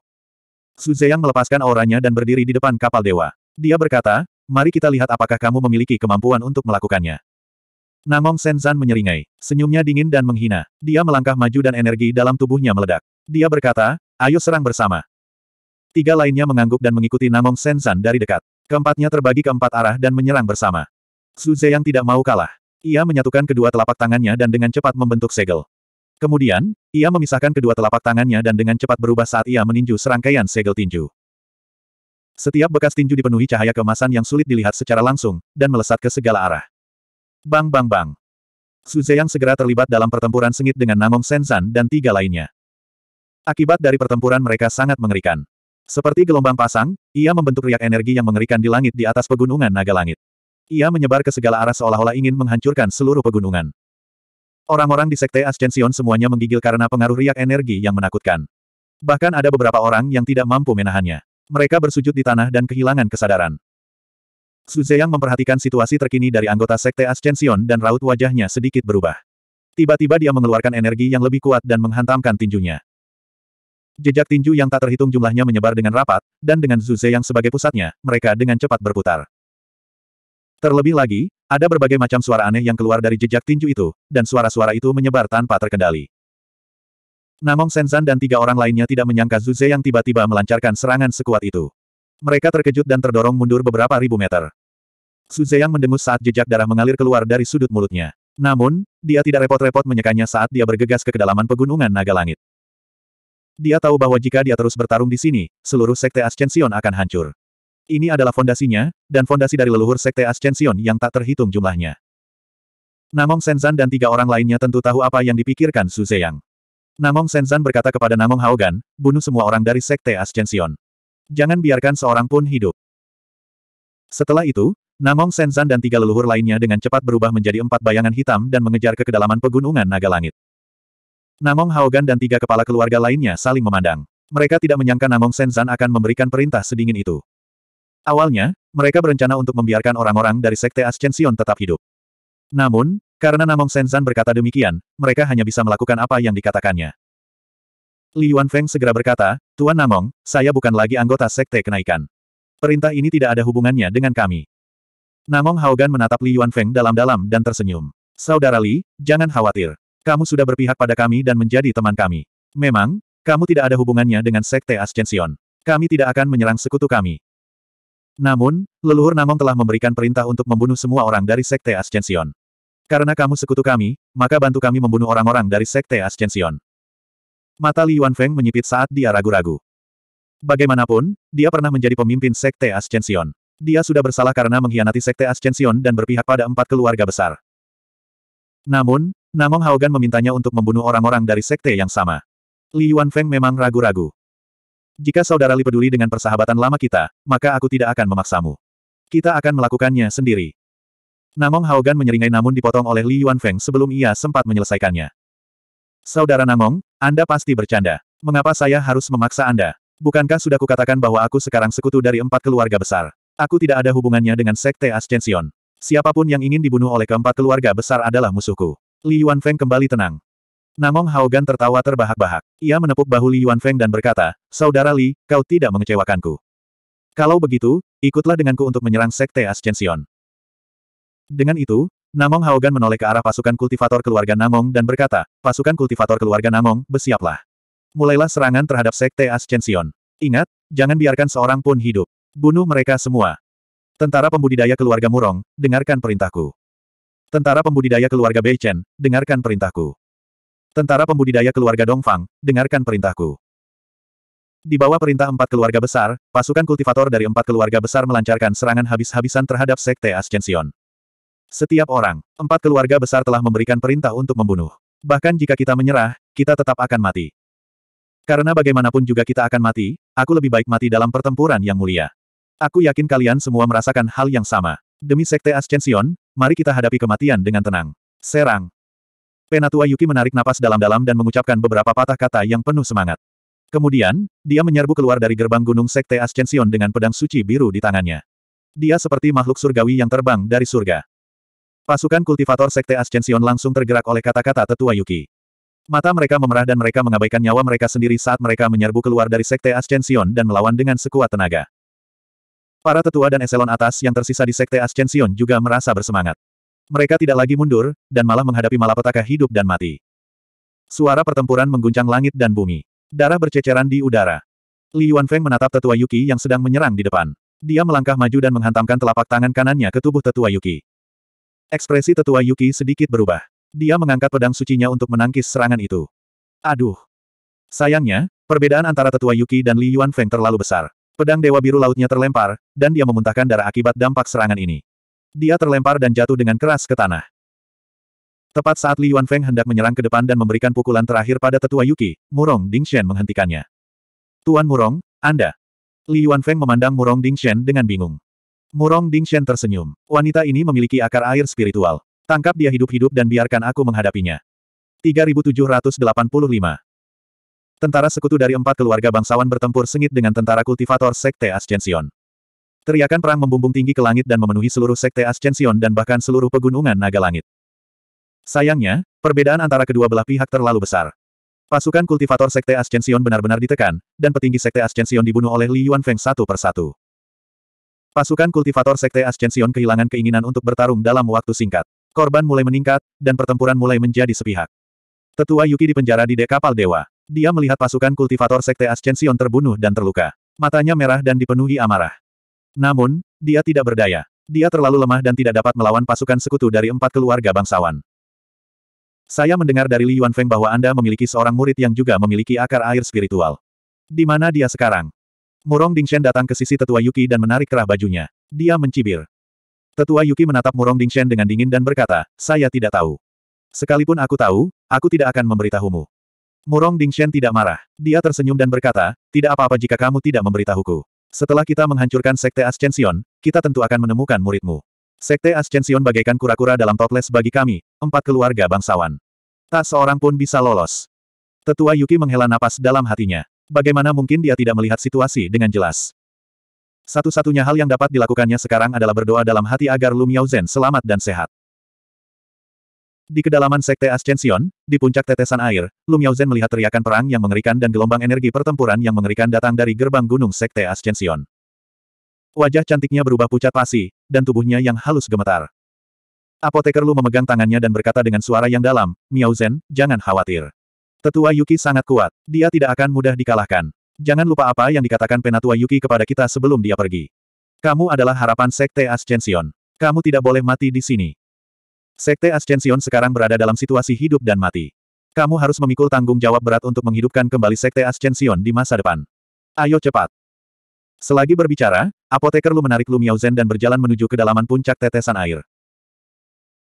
yang melepaskan auranya dan berdiri di depan kapal dewa. Dia berkata, mari kita lihat apakah kamu memiliki kemampuan untuk melakukannya. Namong Senzan menyeringai. Senyumnya dingin dan menghina. Dia melangkah maju dan energi dalam tubuhnya meledak. Dia berkata, ayo serang bersama. Tiga lainnya mengangguk dan mengikuti Namong Senzan dari dekat. Keempatnya terbagi ke empat arah dan menyerang bersama. Su yang tidak mau kalah. Ia menyatukan kedua telapak tangannya dan dengan cepat membentuk segel. Kemudian, ia memisahkan kedua telapak tangannya dan dengan cepat berubah saat ia meninju serangkaian segel tinju. Setiap bekas tinju dipenuhi cahaya kemasan yang sulit dilihat secara langsung, dan melesat ke segala arah. Bang bang bang. Su Zeyang segera terlibat dalam pertempuran sengit dengan Namong Senzan dan tiga lainnya. Akibat dari pertempuran mereka sangat mengerikan. Seperti gelombang pasang, ia membentuk riak energi yang mengerikan di langit di atas pegunungan naga langit. Ia menyebar ke segala arah seolah-olah ingin menghancurkan seluruh pegunungan. Orang-orang di Sekte Ascension semuanya menggigil karena pengaruh riak energi yang menakutkan. Bahkan ada beberapa orang yang tidak mampu menahannya. Mereka bersujud di tanah dan kehilangan kesadaran. Su Zeyang memperhatikan situasi terkini dari anggota Sekte Ascension dan raut wajahnya sedikit berubah. Tiba-tiba dia mengeluarkan energi yang lebih kuat dan menghantamkan tinjunya. Jejak tinju yang tak terhitung jumlahnya menyebar dengan rapat, dan dengan Zhu Zeyang sebagai pusatnya, mereka dengan cepat berputar. Terlebih lagi, ada berbagai macam suara aneh yang keluar dari jejak tinju itu, dan suara-suara itu menyebar tanpa terkendali. Namong Senzan dan tiga orang lainnya tidak menyangka Zhu Zeyang tiba-tiba melancarkan serangan sekuat itu. Mereka terkejut dan terdorong mundur beberapa ribu meter. Su Zeyang mendengus saat jejak darah mengalir keluar dari sudut mulutnya. Namun, dia tidak repot-repot menyekanya saat dia bergegas ke kedalaman pegunungan naga langit. Dia tahu bahwa jika dia terus bertarung di sini, seluruh sekte Ascension akan hancur. Ini adalah fondasinya, dan fondasi dari leluhur sekte Ascension yang tak terhitung jumlahnya. Namong Senzan dan tiga orang lainnya tentu tahu apa yang dipikirkan Su Zeyang. Namong Senzan berkata kepada Namong Haogan, bunuh semua orang dari sekte Ascension. Jangan biarkan seorang pun hidup. Setelah itu, Namong Sensan dan tiga leluhur lainnya dengan cepat berubah menjadi empat bayangan hitam dan mengejar ke kedalaman pegunungan naga langit. Namong Haogan dan tiga kepala keluarga lainnya saling memandang. Mereka tidak menyangka Namong Sensan akan memberikan perintah sedingin itu. Awalnya, mereka berencana untuk membiarkan orang-orang dari Sekte Ascension tetap hidup. Namun, karena Namong Sensan berkata demikian, mereka hanya bisa melakukan apa yang dikatakannya. Li Yuan Feng segera berkata, Tuan Namong, saya bukan lagi anggota Sekte Kenaikan. Perintah ini tidak ada hubungannya dengan kami. Namong Haogan menatap Li Yuan Feng dalam-dalam dan tersenyum. Saudara Li, jangan khawatir. Kamu sudah berpihak pada kami dan menjadi teman kami. Memang, kamu tidak ada hubungannya dengan Sekte Ascension. Kami tidak akan menyerang sekutu kami. Namun, leluhur Namong telah memberikan perintah untuk membunuh semua orang dari Sekte Ascension. Karena kamu sekutu kami, maka bantu kami membunuh orang-orang dari Sekte Ascension. Mata Li Yuan Feng menyipit saat dia ragu-ragu. Bagaimanapun, dia pernah menjadi pemimpin Sekte Ascension. Dia sudah bersalah karena mengkhianati Sekte Ascension dan berpihak pada empat keluarga besar. Namun, Namong Haogan memintanya untuk membunuh orang-orang dari Sekte yang sama. Li Yuan Feng memang ragu-ragu. Jika saudara Li peduli dengan persahabatan lama kita, maka aku tidak akan memaksamu. Kita akan melakukannya sendiri. Namong Haogan menyeringai namun dipotong oleh Li Yuan Feng sebelum ia sempat menyelesaikannya. Saudara Namong, Anda pasti bercanda. Mengapa saya harus memaksa Anda? Bukankah sudah kukatakan bahwa aku sekarang sekutu dari empat keluarga besar? Aku tidak ada hubungannya dengan Sekte Ascension. Siapapun yang ingin dibunuh oleh keempat keluarga besar adalah musuhku. Li Yuan Feng kembali tenang. Namong Haogan tertawa terbahak-bahak. Ia menepuk bahu Li Yuan Feng dan berkata, Saudara Li, kau tidak mengecewakanku. Kalau begitu, ikutlah denganku untuk menyerang Sekte Ascension. Dengan itu, Namong Haogan menoleh ke arah pasukan kultivator keluarga Namong dan berkata, pasukan kultivator keluarga Namong, bersiaplah. Mulailah serangan terhadap Sekte Ascension. Ingat, jangan biarkan seorang pun hidup. Bunuh mereka semua. Tentara pembudidaya keluarga Murong, dengarkan perintahku. Tentara pembudidaya keluarga Beichen, dengarkan perintahku. Tentara pembudidaya keluarga Dongfang, dengarkan perintahku. Di bawah perintah empat keluarga besar, pasukan kultivator dari empat keluarga besar melancarkan serangan habis-habisan terhadap Sekte Ascension. Setiap orang, empat keluarga besar telah memberikan perintah untuk membunuh. Bahkan jika kita menyerah, kita tetap akan mati. Karena bagaimanapun juga kita akan mati, aku lebih baik mati dalam pertempuran yang mulia. Aku yakin kalian semua merasakan hal yang sama. Demi Sekte Ascension, mari kita hadapi kematian dengan tenang. Serang. Penatua Yuki menarik napas dalam-dalam dan mengucapkan beberapa patah kata yang penuh semangat. Kemudian, dia menyerbu keluar dari gerbang gunung Sekte Ascension dengan pedang suci biru di tangannya. Dia seperti makhluk surgawi yang terbang dari surga. Pasukan kultivator Sekte Ascension langsung tergerak oleh kata-kata tetua Yuki. Mata mereka memerah dan mereka mengabaikan nyawa mereka sendiri saat mereka menyerbu keluar dari Sekte Ascension dan melawan dengan sekuat tenaga. Para tetua dan eselon atas yang tersisa di Sekte Ascension juga merasa bersemangat. Mereka tidak lagi mundur, dan malah menghadapi malapetaka hidup dan mati. Suara pertempuran mengguncang langit dan bumi. Darah berceceran di udara. Li Yuanfeng menatap tetua Yuki yang sedang menyerang di depan. Dia melangkah maju dan menghantamkan telapak tangan kanannya ke tubuh tetua Yuki. Ekspresi tetua Yuki sedikit berubah. Dia mengangkat pedang sucinya untuk menangkis serangan itu. Aduh. Sayangnya, perbedaan antara tetua Yuki dan Li Yuanfeng terlalu besar. Pedang Dewa Biru Lautnya terlempar, dan dia memuntahkan darah akibat dampak serangan ini. Dia terlempar dan jatuh dengan keras ke tanah. Tepat saat Li Yuan Feng hendak menyerang ke depan dan memberikan pukulan terakhir pada tetua Yuki, Murong Dingshen menghentikannya. Tuan Murong, Anda. Li Yuan Feng memandang Murong Dingshen dengan bingung. Murong Dingshen tersenyum. Wanita ini memiliki akar air spiritual. Tangkap dia hidup-hidup dan biarkan aku menghadapinya. 3785 Tentara sekutu dari empat keluarga bangsawan bertempur sengit dengan tentara kultivator Sekte Ascension. Teriakan perang membumbung tinggi ke langit dan memenuhi seluruh Sekte Ascension dan bahkan seluruh pegunungan naga langit. Sayangnya, perbedaan antara kedua belah pihak terlalu besar. Pasukan kultivator Sekte Ascension benar-benar ditekan, dan petinggi Sekte Ascension dibunuh oleh Li Yuanfeng satu persatu. Pasukan kultivator Sekte Ascension kehilangan keinginan untuk bertarung dalam waktu singkat. Korban mulai meningkat, dan pertempuran mulai menjadi sepihak. Tetua Yuki dipenjara di dek kapal dewa. Dia melihat pasukan kultivator Sekte Ascension terbunuh dan terluka. Matanya merah dan dipenuhi amarah. Namun, dia tidak berdaya. Dia terlalu lemah dan tidak dapat melawan pasukan sekutu dari empat keluarga bangsawan. Saya mendengar dari Li Yuanfeng bahwa Anda memiliki seorang murid yang juga memiliki akar air spiritual. Di mana dia sekarang? Murong Dingshen datang ke sisi tetua Yuki dan menarik kerah bajunya. Dia mencibir. Tetua Yuki menatap Murong Dingshen dengan dingin dan berkata, saya tidak tahu. Sekalipun aku tahu, aku tidak akan memberitahumu. Murong Dingshen tidak marah. Dia tersenyum dan berkata, tidak apa-apa jika kamu tidak memberitahuku. Setelah kita menghancurkan Sekte Ascension, kita tentu akan menemukan muridmu. Sekte Ascension bagaikan kura-kura dalam toples bagi kami, empat keluarga bangsawan. Tak seorang pun bisa lolos. Tetua Yuki menghela napas dalam hatinya. Bagaimana mungkin dia tidak melihat situasi dengan jelas? Satu-satunya hal yang dapat dilakukannya sekarang adalah berdoa dalam hati agar Lumiao Zen selamat dan sehat. Di kedalaman Sekte Ascension, di puncak tetesan air, Lum Zen melihat teriakan perang yang mengerikan dan gelombang energi pertempuran yang mengerikan datang dari gerbang gunung Sekte Ascension. Wajah cantiknya berubah pucat pasi, dan tubuhnya yang halus gemetar. Apoteker Lu memegang tangannya dan berkata dengan suara yang dalam, Miao Zen, jangan khawatir. Tetua Yuki sangat kuat, dia tidak akan mudah dikalahkan. Jangan lupa apa yang dikatakan Penatua Yuki kepada kita sebelum dia pergi. Kamu adalah harapan Sekte Ascension. Kamu tidak boleh mati di sini. Sekte Ascension sekarang berada dalam situasi hidup dan mati. Kamu harus memikul tanggung jawab berat untuk menghidupkan kembali Sekte Ascension di masa depan. Ayo cepat. Selagi berbicara, apoteker Lu menarik Lu Miaozen dan berjalan menuju kedalaman puncak tetesan air.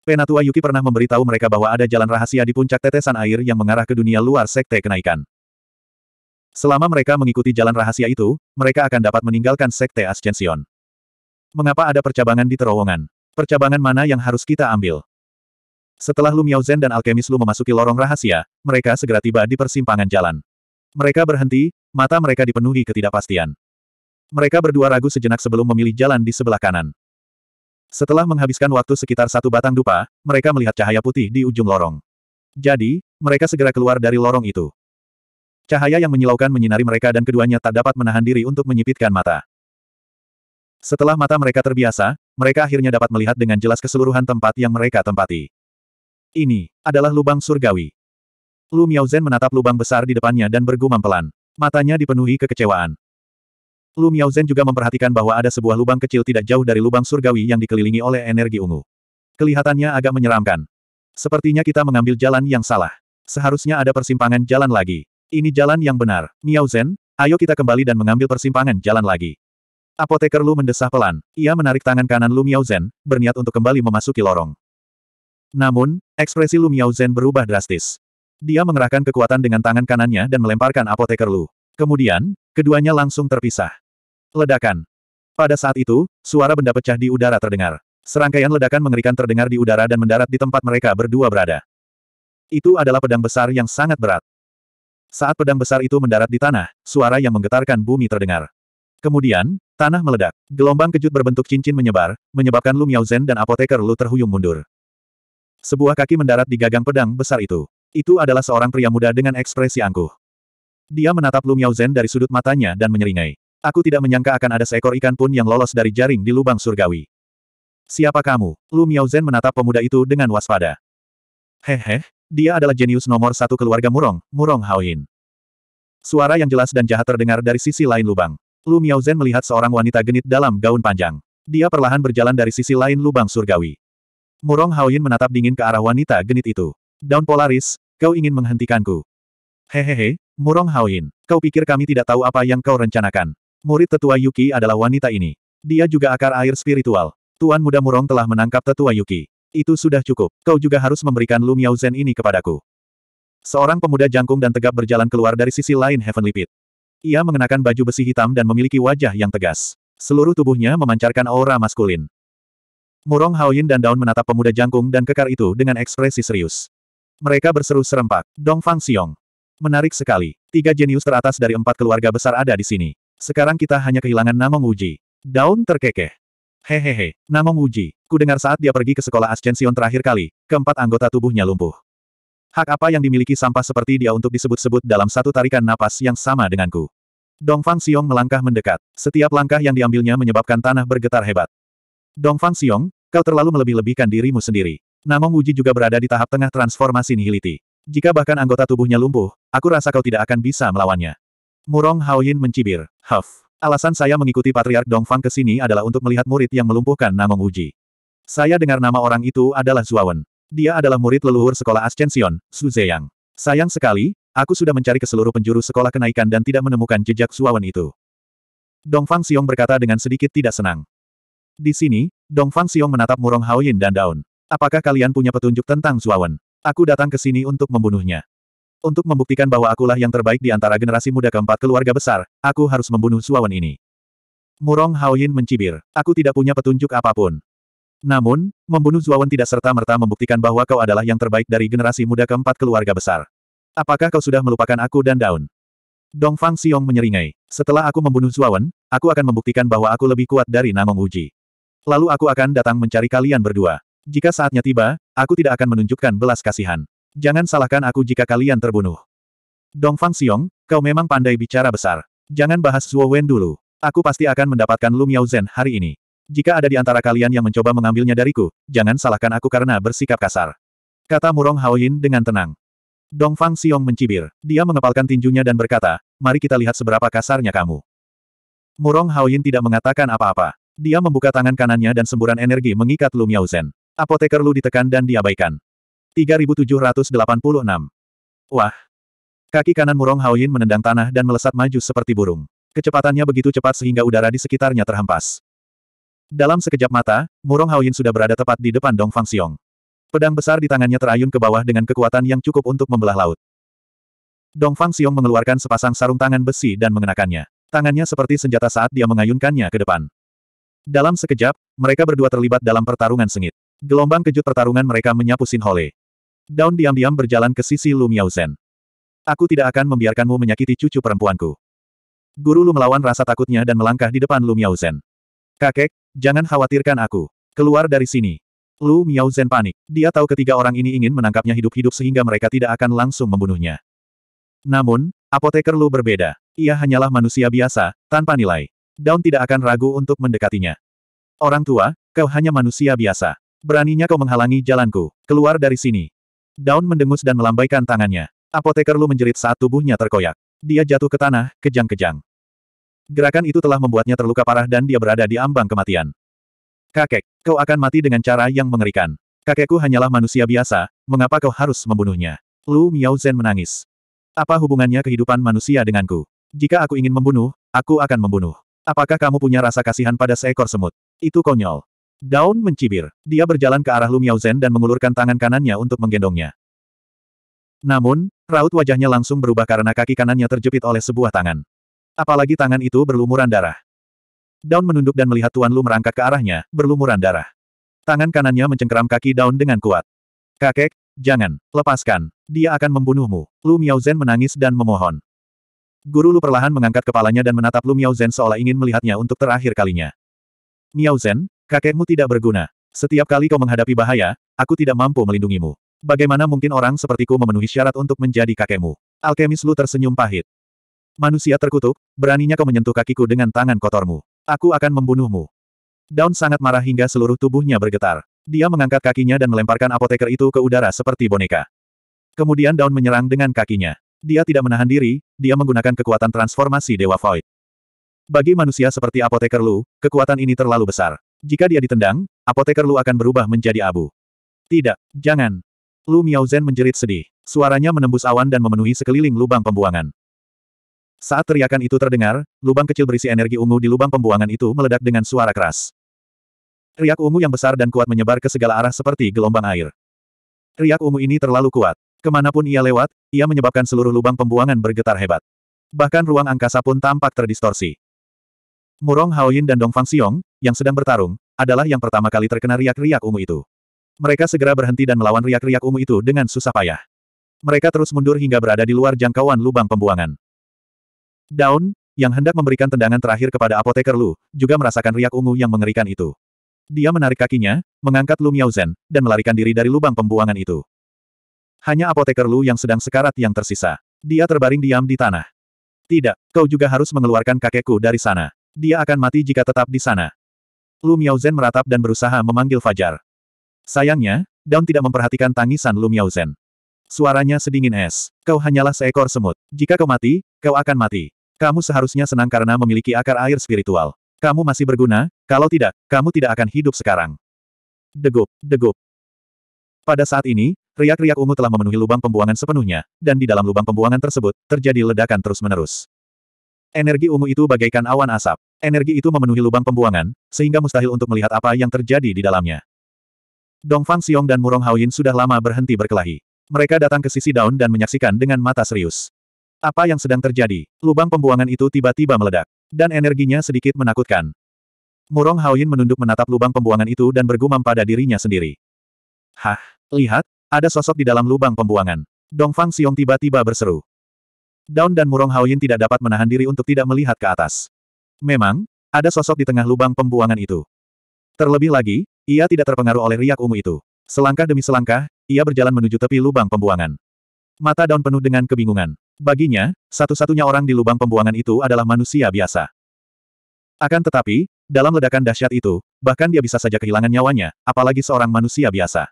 Penatua Yuki pernah memberitahu mereka bahwa ada jalan rahasia di puncak tetesan air yang mengarah ke dunia luar Sekte Kenaikan. Selama mereka mengikuti jalan rahasia itu, mereka akan dapat meninggalkan Sekte Ascension. Mengapa ada percabangan di terowongan? Percabangan mana yang harus kita ambil? Setelah Lu Zhen dan alkemis Lu memasuki lorong rahasia, mereka segera tiba di persimpangan jalan. Mereka berhenti, mata mereka dipenuhi ketidakpastian. Mereka berdua ragu sejenak sebelum memilih jalan di sebelah kanan. Setelah menghabiskan waktu sekitar satu batang dupa, mereka melihat cahaya putih di ujung lorong. Jadi, mereka segera keluar dari lorong itu. Cahaya yang menyilaukan menyinari mereka dan keduanya tak dapat menahan diri untuk menyipitkan mata. Setelah mata mereka terbiasa, mereka akhirnya dapat melihat dengan jelas keseluruhan tempat yang mereka tempati. Ini adalah lubang surgawi. Lu Miaozen menatap lubang besar di depannya dan bergumam pelan. Matanya dipenuhi kekecewaan. Lu Miaozen juga memperhatikan bahwa ada sebuah lubang kecil tidak jauh dari lubang surgawi yang dikelilingi oleh energi ungu. Kelihatannya agak menyeramkan. Sepertinya kita mengambil jalan yang salah. Seharusnya ada persimpangan jalan lagi. Ini jalan yang benar. Miaozen, ayo kita kembali dan mengambil persimpangan jalan lagi. Apoteker Lu mendesah pelan. Ia menarik tangan kanan Lu Miaozen, berniat untuk kembali memasuki lorong. Namun, ekspresi Lu Miao Zhen berubah drastis. Dia mengerahkan kekuatan dengan tangan kanannya dan melemparkan apoteker Lu. Kemudian, keduanya langsung terpisah. Ledakan. Pada saat itu, suara benda pecah di udara terdengar. Serangkaian ledakan mengerikan terdengar di udara dan mendarat di tempat mereka berdua berada. Itu adalah pedang besar yang sangat berat. Saat pedang besar itu mendarat di tanah, suara yang menggetarkan bumi terdengar. Kemudian, tanah meledak. Gelombang kejut berbentuk cincin menyebar, menyebabkan Lu Miao Zhen dan apoteker Lu terhuyung mundur. Sebuah kaki mendarat di gagang pedang besar itu. Itu adalah seorang pria muda dengan ekspresi angkuh. Dia menatap Lu Miaozhen dari sudut matanya dan menyeringai. Aku tidak menyangka akan ada seekor ikan pun yang lolos dari jaring di lubang surgawi. Siapa kamu? Lu Miaozhen menatap pemuda itu dengan waspada. Hehe, dia adalah jenius nomor satu keluarga Murong, Murong Hauin. Suara yang jelas dan jahat terdengar dari sisi lain lubang. Lu Miaozhen melihat seorang wanita genit dalam gaun panjang. Dia perlahan berjalan dari sisi lain lubang surgawi. Murong Haoyin menatap dingin ke arah wanita genit itu. Daun Polaris, kau ingin menghentikanku. Hehehe, Murong Haoyin, kau pikir kami tidak tahu apa yang kau rencanakan. Murid tetua Yuki adalah wanita ini. Dia juga akar air spiritual. Tuan muda Murong telah menangkap tetua Yuki. Itu sudah cukup. Kau juga harus memberikan Lu Miao Zen ini kepadaku. Seorang pemuda jangkung dan tegap berjalan keluar dari sisi lain Heavenly Pit. Ia mengenakan baju besi hitam dan memiliki wajah yang tegas. Seluruh tubuhnya memancarkan aura maskulin. Murong Haoyin dan Daun menatap pemuda jangkung dan kekar itu dengan ekspresi serius. Mereka berseru serempak, Dong Fang Xiong. Menarik sekali, tiga jenius teratas dari empat keluarga besar ada di sini. Sekarang kita hanya kehilangan Namong Uji. Daun terkekeh. Hehehe, Namong Uji, ku dengar saat dia pergi ke sekolah Ascension terakhir kali, keempat anggota tubuhnya lumpuh. Hak apa yang dimiliki sampah seperti dia untuk disebut-sebut dalam satu tarikan napas yang sama denganku. Dong Fang Xiong melangkah mendekat. Setiap langkah yang diambilnya menyebabkan tanah bergetar hebat. Dong Fang Xiong, Kau terlalu melebih-lebihkan dirimu sendiri. Namong Wuji juga berada di tahap tengah transformasi nihiliti. Jika bahkan anggota tubuhnya lumpuh, aku rasa kau tidak akan bisa melawannya. Murong Haoyin mencibir. Huff. Alasan saya mengikuti Patriark Dongfang ke sini adalah untuk melihat murid yang melumpuhkan Namong Wuji. Saya dengar nama orang itu adalah Zuawan. Dia adalah murid leluhur sekolah Ascension, Su Zeyang. Sayang sekali, aku sudah mencari ke seluruh penjuru sekolah kenaikan dan tidak menemukan jejak Zuawan itu. Dongfang Xiong berkata dengan sedikit tidak senang. Di sini, Dong Fang Xiong menatap Murong Haoyin dan Daun. Apakah kalian punya petunjuk tentang Zuawan? Aku datang ke sini untuk membunuhnya. Untuk membuktikan bahwa akulah yang terbaik di antara generasi muda keempat keluarga besar, aku harus membunuh Zuawan ini. Murong Haoyin mencibir. Aku tidak punya petunjuk apapun. Namun, membunuh Zuawan tidak serta-merta membuktikan bahwa kau adalah yang terbaik dari generasi muda keempat keluarga besar. Apakah kau sudah melupakan aku dan Daun? Dong Fang Xiong menyeringai. Setelah aku membunuh Zuawan, aku akan membuktikan bahwa aku lebih kuat dari Namong Uji. Lalu aku akan datang mencari kalian berdua. Jika saatnya tiba, aku tidak akan menunjukkan belas kasihan. Jangan salahkan aku jika kalian terbunuh. Dong Fang Xiong, kau memang pandai bicara besar. Jangan bahas Zuo Wen dulu. Aku pasti akan mendapatkan Lu Miao Zhen hari ini. Jika ada di antara kalian yang mencoba mengambilnya dariku, jangan salahkan aku karena bersikap kasar. Kata Murong Hao Yin dengan tenang. Dong Fang Xiong mencibir. Dia mengepalkan tinjunya dan berkata, mari kita lihat seberapa kasarnya kamu. Murong Hao Yin tidak mengatakan apa-apa. Dia membuka tangan kanannya dan semburan energi mengikat Lu Miaozen. Apoteker Lu ditekan dan diabaikan. 3786. Wah! Kaki kanan Murong Haoyin menendang tanah dan melesat maju seperti burung. Kecepatannya begitu cepat sehingga udara di sekitarnya terhempas. Dalam sekejap mata, Murong Haoyin sudah berada tepat di depan Dong Fang Xiong. Pedang besar di tangannya terayun ke bawah dengan kekuatan yang cukup untuk membelah laut. Dong Fang Xiong mengeluarkan sepasang sarung tangan besi dan mengenakannya. Tangannya seperti senjata saat dia mengayunkannya ke depan. Dalam sekejap, mereka berdua terlibat dalam pertarungan sengit. Gelombang kejut pertarungan mereka menyapu Sin Hole. Daun diam-diam berjalan ke sisi Lu Miaozen. Aku tidak akan membiarkanmu menyakiti cucu perempuanku. Guru Lu melawan rasa takutnya dan melangkah di depan Lu Miaozen. Kakek, jangan khawatirkan aku. Keluar dari sini. Lu Miao Miaozen panik. Dia tahu ketiga orang ini ingin menangkapnya hidup-hidup sehingga mereka tidak akan langsung membunuhnya. Namun, apoteker Lu berbeda. Ia hanyalah manusia biasa, tanpa nilai. Daun tidak akan ragu untuk mendekatinya. Orang tua, kau hanya manusia biasa. Beraninya kau menghalangi jalanku. Keluar dari sini. Daun mendengus dan melambaikan tangannya. Apoteker Lu menjerit saat tubuhnya terkoyak. Dia jatuh ke tanah, kejang-kejang. Gerakan itu telah membuatnya terluka parah dan dia berada di ambang kematian. Kakek, kau akan mati dengan cara yang mengerikan. Kakekku hanyalah manusia biasa, mengapa kau harus membunuhnya? Lu Miao Zen menangis. Apa hubungannya kehidupan manusia denganku? Jika aku ingin membunuh, aku akan membunuh. Apakah kamu punya rasa kasihan pada seekor semut? Itu konyol. Daun mencibir. Dia berjalan ke arah Lu Zen dan mengulurkan tangan kanannya untuk menggendongnya. Namun, raut wajahnya langsung berubah karena kaki kanannya terjepit oleh sebuah tangan. Apalagi tangan itu berlumuran darah. Daun menunduk dan melihat Tuan Lu merangkak ke arahnya, berlumuran darah. Tangan kanannya mencengkeram kaki Daun dengan kuat. Kakek, jangan, lepaskan, dia akan membunuhmu. Lu Zen menangis dan memohon. Guru Lu perlahan mengangkat kepalanya dan menatap Lu Miao Zhen seolah ingin melihatnya untuk terakhir kalinya. Miao Zhen, kakekmu tidak berguna. Setiap kali kau menghadapi bahaya, aku tidak mampu melindungimu. Bagaimana mungkin orang sepertiku memenuhi syarat untuk menjadi kakekmu? Alkemis Lu tersenyum pahit. Manusia terkutuk, beraninya kau menyentuh kakiku dengan tangan kotormu. Aku akan membunuhmu. Daun sangat marah hingga seluruh tubuhnya bergetar. Dia mengangkat kakinya dan melemparkan apoteker itu ke udara seperti boneka. Kemudian Daun menyerang dengan kakinya. Dia tidak menahan diri, dia menggunakan kekuatan transformasi Dewa Void. Bagi manusia seperti Apoteker Lu, kekuatan ini terlalu besar. Jika dia ditendang, Apoteker Lu akan berubah menjadi abu. Tidak, jangan. Lu Miao Zen menjerit sedih. Suaranya menembus awan dan memenuhi sekeliling lubang pembuangan. Saat teriakan itu terdengar, lubang kecil berisi energi ungu di lubang pembuangan itu meledak dengan suara keras. Riak ungu yang besar dan kuat menyebar ke segala arah seperti gelombang air. Riak ungu ini terlalu kuat. Kemanapun ia lewat, ia menyebabkan seluruh lubang pembuangan bergetar hebat. Bahkan ruang angkasa pun tampak terdistorsi. Murong Haoyin dan Dong Fang Xiong, yang sedang bertarung, adalah yang pertama kali terkena riak-riak ungu itu. Mereka segera berhenti dan melawan riak-riak ungu itu dengan susah payah. Mereka terus mundur hingga berada di luar jangkauan lubang pembuangan. Daun, yang hendak memberikan tendangan terakhir kepada apoteker Lu, juga merasakan riak ungu yang mengerikan itu. Dia menarik kakinya, mengangkat Lu Miaozen, dan melarikan diri dari lubang pembuangan itu. Hanya apoteker Lu yang sedang sekarat yang tersisa. Dia terbaring diam di tanah. Tidak, kau juga harus mengeluarkan kakekku dari sana. Dia akan mati jika tetap di sana. Lu Zen meratap dan berusaha memanggil Fajar. Sayangnya, Daun tidak memperhatikan tangisan Lu Zen. Suaranya sedingin es. Kau hanyalah seekor semut. Jika kau mati, kau akan mati. Kamu seharusnya senang karena memiliki akar air spiritual. Kamu masih berguna, kalau tidak, kamu tidak akan hidup sekarang. Degup, degup. Pada saat ini, Riak-riak ungu telah memenuhi lubang pembuangan sepenuhnya, dan di dalam lubang pembuangan tersebut, terjadi ledakan terus-menerus. Energi ungu itu bagaikan awan asap. Energi itu memenuhi lubang pembuangan, sehingga mustahil untuk melihat apa yang terjadi di dalamnya. Dongfang Xiong dan Murong Haoyin sudah lama berhenti berkelahi. Mereka datang ke sisi daun dan menyaksikan dengan mata serius. Apa yang sedang terjadi? Lubang pembuangan itu tiba-tiba meledak. Dan energinya sedikit menakutkan. Murong Haoyin menunduk menatap lubang pembuangan itu dan bergumam pada dirinya sendiri. Hah, lihat, ada sosok di dalam lubang pembuangan. Dongfang Xiong tiba-tiba berseru. Daun dan Murong Haoyin tidak dapat menahan diri untuk tidak melihat ke atas. Memang, ada sosok di tengah lubang pembuangan itu. Terlebih lagi, ia tidak terpengaruh oleh riak ungu itu. Selangkah demi selangkah, ia berjalan menuju tepi lubang pembuangan. Mata Daun penuh dengan kebingungan. Baginya, satu-satunya orang di lubang pembuangan itu adalah manusia biasa. Akan tetapi, dalam ledakan dahsyat itu, bahkan dia bisa saja kehilangan nyawanya, apalagi seorang manusia biasa.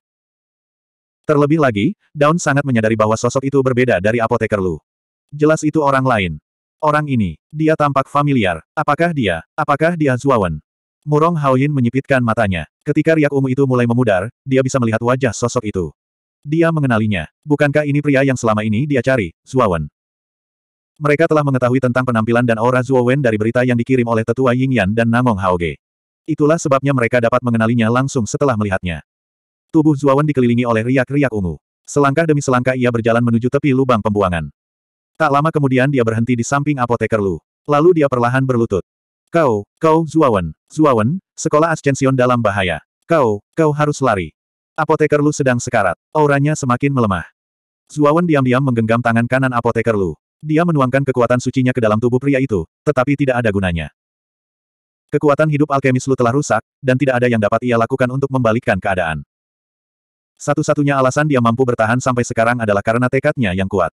Terlebih lagi, Daun sangat menyadari bahwa sosok itu berbeda dari apoteker Lu. Jelas itu orang lain. Orang ini, dia tampak familiar. Apakah dia? Apakah dia Zuawan? Murong Haoyin menyipitkan matanya. Ketika riak ungu itu mulai memudar, dia bisa melihat wajah sosok itu. Dia mengenalinya. Bukankah ini pria yang selama ini dia cari, Zuawan? Mereka telah mengetahui tentang penampilan dan aura Zuawan dari berita yang dikirim oleh tetua Yingyan dan Nangong Haoge. Itulah sebabnya mereka dapat mengenalinya langsung setelah melihatnya. Tubuh Zuawan dikelilingi oleh riak-riak ungu. Selangkah demi selangkah ia berjalan menuju tepi lubang pembuangan. Tak lama kemudian dia berhenti di samping apoteker Lu. Lalu dia perlahan berlutut. Kau, kau Zuawan, Zuawan, sekolah Ascension dalam bahaya. Kau, kau harus lari. Apoteker Lu sedang sekarat. Auranya semakin melemah. Zuawan diam-diam menggenggam tangan kanan apoteker Lu. Dia menuangkan kekuatan sucinya ke dalam tubuh pria itu, tetapi tidak ada gunanya. Kekuatan hidup alkemis Lu telah rusak, dan tidak ada yang dapat ia lakukan untuk membalikkan keadaan. Satu-satunya alasan dia mampu bertahan sampai sekarang adalah karena tekadnya yang kuat.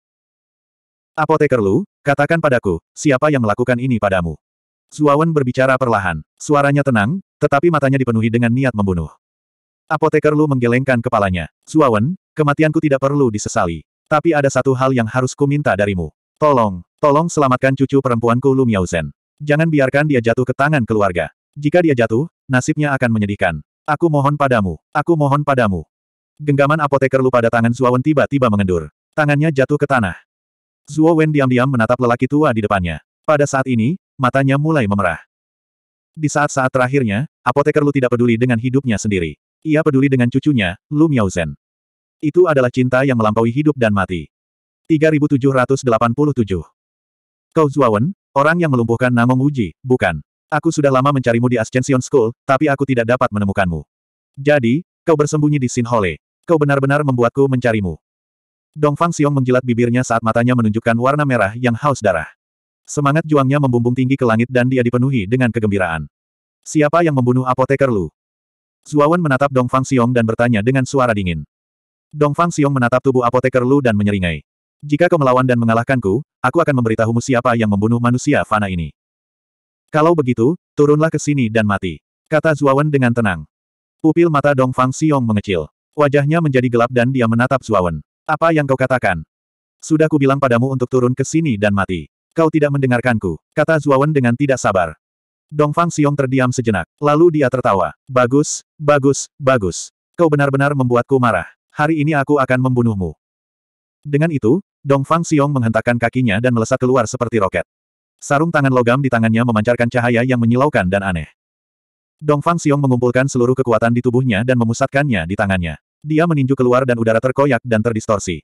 Apoteker Lu, katakan padaku, siapa yang melakukan ini padamu? Zuawan berbicara perlahan. Suaranya tenang, tetapi matanya dipenuhi dengan niat membunuh. Apoteker Lu menggelengkan kepalanya. Zuawan, kematianku tidak perlu disesali. Tapi ada satu hal yang harus kuminta darimu. Tolong, tolong selamatkan cucu perempuanku Lu Miaozen. Jangan biarkan dia jatuh ke tangan keluarga. Jika dia jatuh, nasibnya akan menyedihkan. Aku mohon padamu, aku mohon padamu. Genggaman apoteker lu pada tangan Wen tiba-tiba mengendur. Tangannya jatuh ke tanah. Wen diam-diam menatap lelaki tua di depannya. Pada saat ini, matanya mulai memerah. Di saat-saat terakhirnya, apoteker Lu tidak peduli dengan hidupnya sendiri. Ia peduli dengan cucunya, Lu Miaozen. Itu adalah cinta yang melampaui hidup dan mati. 3787 Kau Zuawan, orang yang melumpuhkan Namong Uji, bukan. Aku sudah lama mencarimu di Ascension School, tapi aku tidak dapat menemukanmu. Jadi, Kau bersembunyi di Sinhole. Kau benar-benar membuatku mencarimu. Dong Fang Xiong menjilat bibirnya saat matanya menunjukkan warna merah yang haus darah. Semangat juangnya membumbung tinggi ke langit dan dia dipenuhi dengan kegembiraan. Siapa yang membunuh apoteker Lu? Zuawan menatap Dong Fang Xiong dan bertanya dengan suara dingin. Dong Fang Xiong menatap tubuh apoteker Lu dan menyeringai. Jika kau melawan dan mengalahkanku, aku akan memberitahumu siapa yang membunuh manusia fana ini. Kalau begitu, turunlah ke sini dan mati. Kata Zuawan dengan tenang. Pupil mata Dong Fang Xiong mengecil. Wajahnya menjadi gelap dan dia menatap Zuawan. Apa yang kau katakan? Sudah kubilang padamu untuk turun ke sini dan mati. Kau tidak mendengarkanku, kata Zuawan dengan tidak sabar. Dong Fang Xiong terdiam sejenak, lalu dia tertawa. Bagus, bagus, bagus. Kau benar-benar membuatku marah. Hari ini aku akan membunuhmu. Dengan itu, Dong Fang Xiong menghentakkan kakinya dan melesat keluar seperti roket. Sarung tangan logam di tangannya memancarkan cahaya yang menyilaukan dan aneh. Dong Fang Xiong mengumpulkan seluruh kekuatan di tubuhnya dan memusatkannya di tangannya. Dia meninju keluar dan udara terkoyak dan terdistorsi.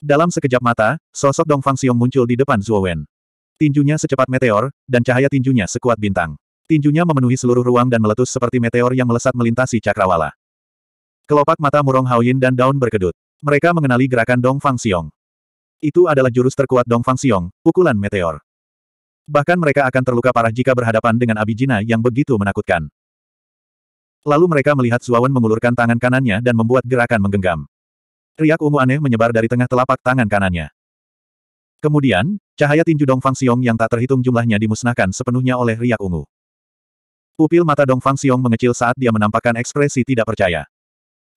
Dalam sekejap mata, sosok Dong Fang Xiong muncul di depan Zhuo Wen. Tinjunya secepat meteor, dan cahaya tinjunya sekuat bintang. Tinjunya memenuhi seluruh ruang dan meletus seperti meteor yang melesat melintasi cakrawala. Kelopak mata Murong Haoyin dan daun berkedut. Mereka mengenali gerakan Dong Fang Xiong. Itu adalah jurus terkuat Dong Fang Xiong, pukulan meteor. Bahkan mereka akan terluka parah jika berhadapan dengan Abijina yang begitu menakutkan. Lalu mereka melihat Suawan mengulurkan tangan kanannya dan membuat gerakan menggenggam. Riak ungu aneh menyebar dari tengah telapak tangan kanannya. Kemudian, cahaya tinju Dong Fang Xiong yang tak terhitung jumlahnya dimusnahkan sepenuhnya oleh riak ungu. Pupil mata Dong Fang Xiong mengecil saat dia menampakkan ekspresi tidak percaya.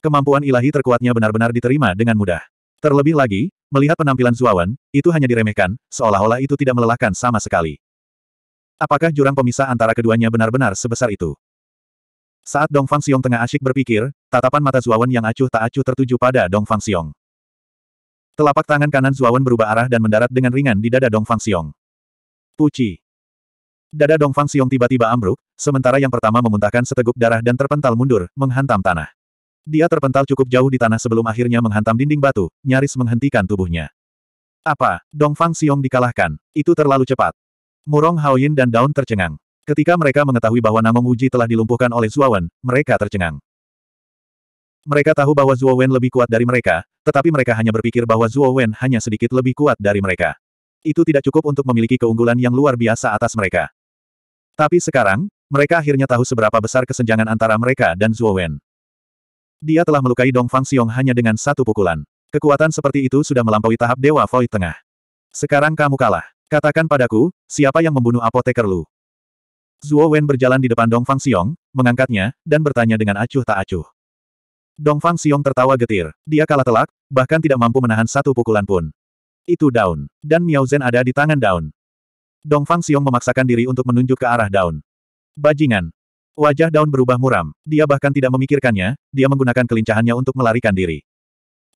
Kemampuan ilahi terkuatnya benar-benar diterima dengan mudah. Terlebih lagi, melihat penampilan Zuawan, itu hanya diremehkan, seolah-olah itu tidak melelahkan sama sekali. Apakah jurang pemisah antara keduanya benar-benar sebesar itu? Saat Dong Fang Xiong tengah asyik berpikir, tatapan mata Zuawan yang acuh tak acuh tertuju pada Dong Fang Xiong. Telapak tangan kanan Zuawan berubah arah dan mendarat dengan ringan di dada Dong Fang Xiong. Puci. Dada Dong Fang Xiong tiba-tiba ambruk, sementara yang pertama memuntahkan seteguk darah dan terpental mundur, menghantam tanah. Dia terpental cukup jauh di tanah sebelum akhirnya menghantam dinding batu, nyaris menghentikan tubuhnya. Apa, Dong Fang Xiong dikalahkan? Itu terlalu cepat. Murong Haoyin dan Daun tercengang. Ketika mereka mengetahui bahwa Namong Uji telah dilumpuhkan oleh Zuawan, mereka tercengang. Mereka tahu bahwa Zuowen lebih kuat dari mereka, tetapi mereka hanya berpikir bahwa Zuowen hanya sedikit lebih kuat dari mereka. Itu tidak cukup untuk memiliki keunggulan yang luar biasa atas mereka. Tapi sekarang, mereka akhirnya tahu seberapa besar kesenjangan antara mereka dan Zuowen. Dia telah melukai Dong Fang Xiong hanya dengan satu pukulan. Kekuatan seperti itu sudah melampaui tahap Dewa Void Tengah. Sekarang kamu kalah. Katakan padaku, siapa yang membunuh apoteker Lu? Zuo Wen berjalan di depan Dong Fang Xiong, mengangkatnya, dan bertanya dengan acuh tak acuh. Dong Fang Xiong tertawa getir. Dia kalah telak, bahkan tidak mampu menahan satu pukulan pun. Itu daun. Dan Miao Zhen ada di tangan daun. Dong Fang Xiong memaksakan diri untuk menunjuk ke arah daun. Bajingan. Wajah daun berubah muram. Dia bahkan tidak memikirkannya, dia menggunakan kelincahannya untuk melarikan diri.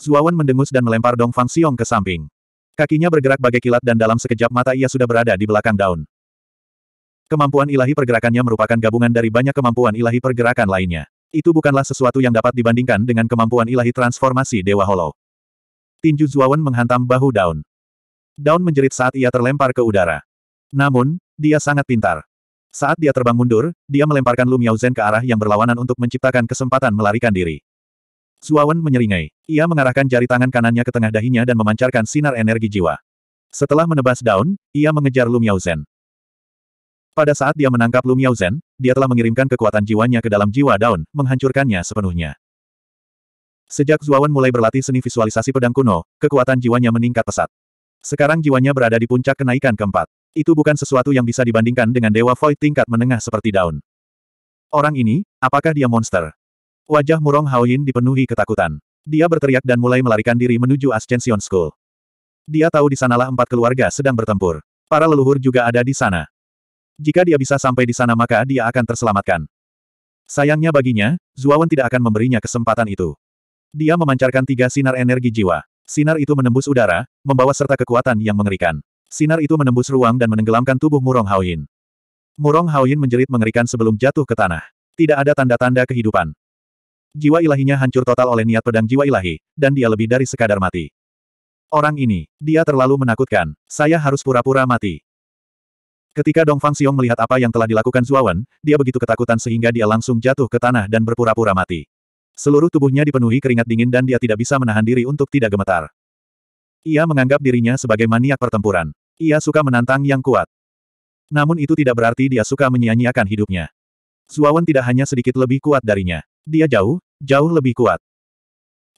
Zuo Wen mendengus dan melempar Dong Fang Xiong ke samping. Kakinya bergerak bagai kilat dan dalam sekejap mata ia sudah berada di belakang daun. Kemampuan ilahi pergerakannya merupakan gabungan dari banyak kemampuan ilahi pergerakan lainnya. Itu bukanlah sesuatu yang dapat dibandingkan dengan kemampuan ilahi transformasi Dewa Hollow. Tinju Zuawan menghantam bahu daun. Daun menjerit saat ia terlempar ke udara. Namun, dia sangat pintar. Saat dia terbang mundur, dia melemparkan Lumiao Zen ke arah yang berlawanan untuk menciptakan kesempatan melarikan diri. Suawan menyeringai. Ia mengarahkan jari tangan kanannya ke tengah dahinya dan memancarkan sinar energi jiwa. Setelah menebas daun, ia mengejar Lu Miaozen. Pada saat dia menangkap Lu Miaozen, dia telah mengirimkan kekuatan jiwanya ke dalam jiwa daun, menghancurkannya sepenuhnya. Sejak Zuawan mulai berlatih seni visualisasi pedang kuno, kekuatan jiwanya meningkat pesat. Sekarang jiwanya berada di puncak kenaikan keempat. Itu bukan sesuatu yang bisa dibandingkan dengan Dewa Void tingkat menengah seperti daun. Orang ini, apakah dia monster? Wajah murong Haoyin dipenuhi ketakutan. Dia berteriak dan mulai melarikan diri menuju Ascension School. Dia tahu di sanalah empat keluarga sedang bertempur. Para leluhur juga ada di sana. Jika dia bisa sampai di sana maka dia akan terselamatkan. Sayangnya baginya, Zuawan tidak akan memberinya kesempatan itu. Dia memancarkan tiga sinar energi jiwa. Sinar itu menembus udara, membawa serta kekuatan yang mengerikan. Sinar itu menembus ruang dan menenggelamkan tubuh Murong Haoyin. Murong Haoyin menjerit mengerikan sebelum jatuh ke tanah. Tidak ada tanda-tanda kehidupan jiwa ilahinya hancur total oleh niat pedang jiwa ilahi, dan dia lebih dari sekadar mati. Orang ini, dia terlalu menakutkan, saya harus pura-pura mati. Ketika Dong Fang Xiong melihat apa yang telah dilakukan Zuawan, dia begitu ketakutan sehingga dia langsung jatuh ke tanah dan berpura-pura mati. Seluruh tubuhnya dipenuhi keringat dingin dan dia tidak bisa menahan diri untuk tidak gemetar. Ia menganggap dirinya sebagai maniak pertempuran. Ia suka menantang yang kuat. Namun itu tidak berarti dia suka menyia-nyiakan hidupnya. Zuawan tidak hanya sedikit lebih kuat darinya. Dia jauh, Jauh lebih kuat.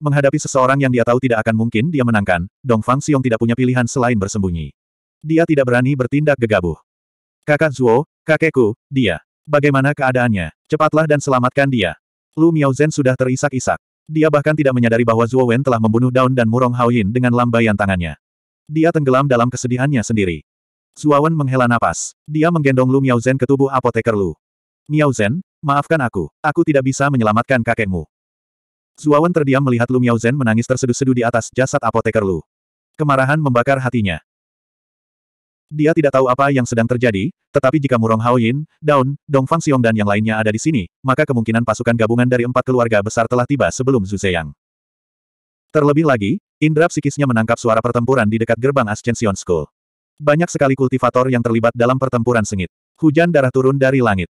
Menghadapi seseorang yang dia tahu tidak akan mungkin dia menangkan, Dong Fang Xiong tidak punya pilihan selain bersembunyi. Dia tidak berani bertindak gegabah. Kakak Zuo, kakekku, dia. Bagaimana keadaannya? Cepatlah dan selamatkan dia. Lu Miao Zhen sudah terisak-isak. Dia bahkan tidak menyadari bahwa Zuo Wen telah membunuh Daun dan Murong Haoyin dengan lambaian tangannya. Dia tenggelam dalam kesedihannya sendiri. Zuo Wen menghela napas. Dia menggendong Lu Miao Zhen ke tubuh apoteker Lu. Miao Zhen. Maafkan aku, aku tidak bisa menyelamatkan kakekmu. Zuawan terdiam melihat Lu Miaozhen menangis terseduh-seduh di atas jasad apoteker Lu. Kemarahan membakar hatinya. Dia tidak tahu apa yang sedang terjadi, tetapi jika Murong Hao Yin, Daun, Dongfang Xiong dan yang lainnya ada di sini, maka kemungkinan pasukan gabungan dari empat keluarga besar telah tiba sebelum Zhu Zeyang. Terlebih lagi, indera psikisnya menangkap suara pertempuran di dekat gerbang Ascension School. Banyak sekali kultivator yang terlibat dalam pertempuran sengit. Hujan darah turun dari langit.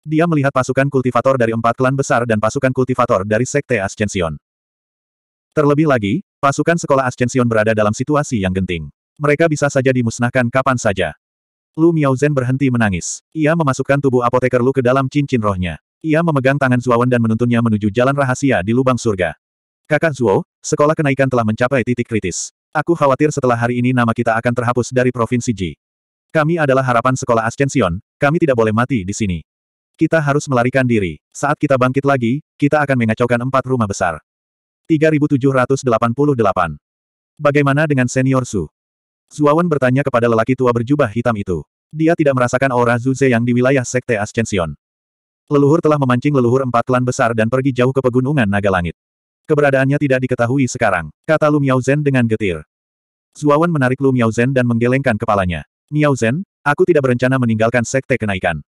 Dia melihat pasukan kultivator dari empat klan besar dan pasukan kultivator dari Sekte Ascension. Terlebih lagi, pasukan sekolah Ascension berada dalam situasi yang genting. Mereka bisa saja dimusnahkan kapan saja. Lu Miaozhen berhenti menangis. Ia memasukkan tubuh apoteker Lu ke dalam cincin rohnya. Ia memegang tangan Zuowen dan menuntunnya menuju jalan rahasia di lubang surga. Kakak Zuo, sekolah kenaikan telah mencapai titik kritis. Aku khawatir setelah hari ini nama kita akan terhapus dari Provinsi Ji. Kami adalah harapan sekolah Ascension, kami tidak boleh mati di sini. Kita harus melarikan diri. Saat kita bangkit lagi, kita akan mengacaukan empat rumah besar. 3788. Bagaimana dengan senior Su? Zuawan bertanya kepada lelaki tua berjubah hitam itu. Dia tidak merasakan aura Zuze yang di wilayah Sekte Ascension. Leluhur telah memancing leluhur empat klan besar dan pergi jauh ke pegunungan Naga Langit. Keberadaannya tidak diketahui sekarang, kata Lu Zen dengan getir. Zuawan menarik Lu Zen dan menggelengkan kepalanya. Miao Zen, aku tidak berencana meninggalkan Sekte Kenaikan.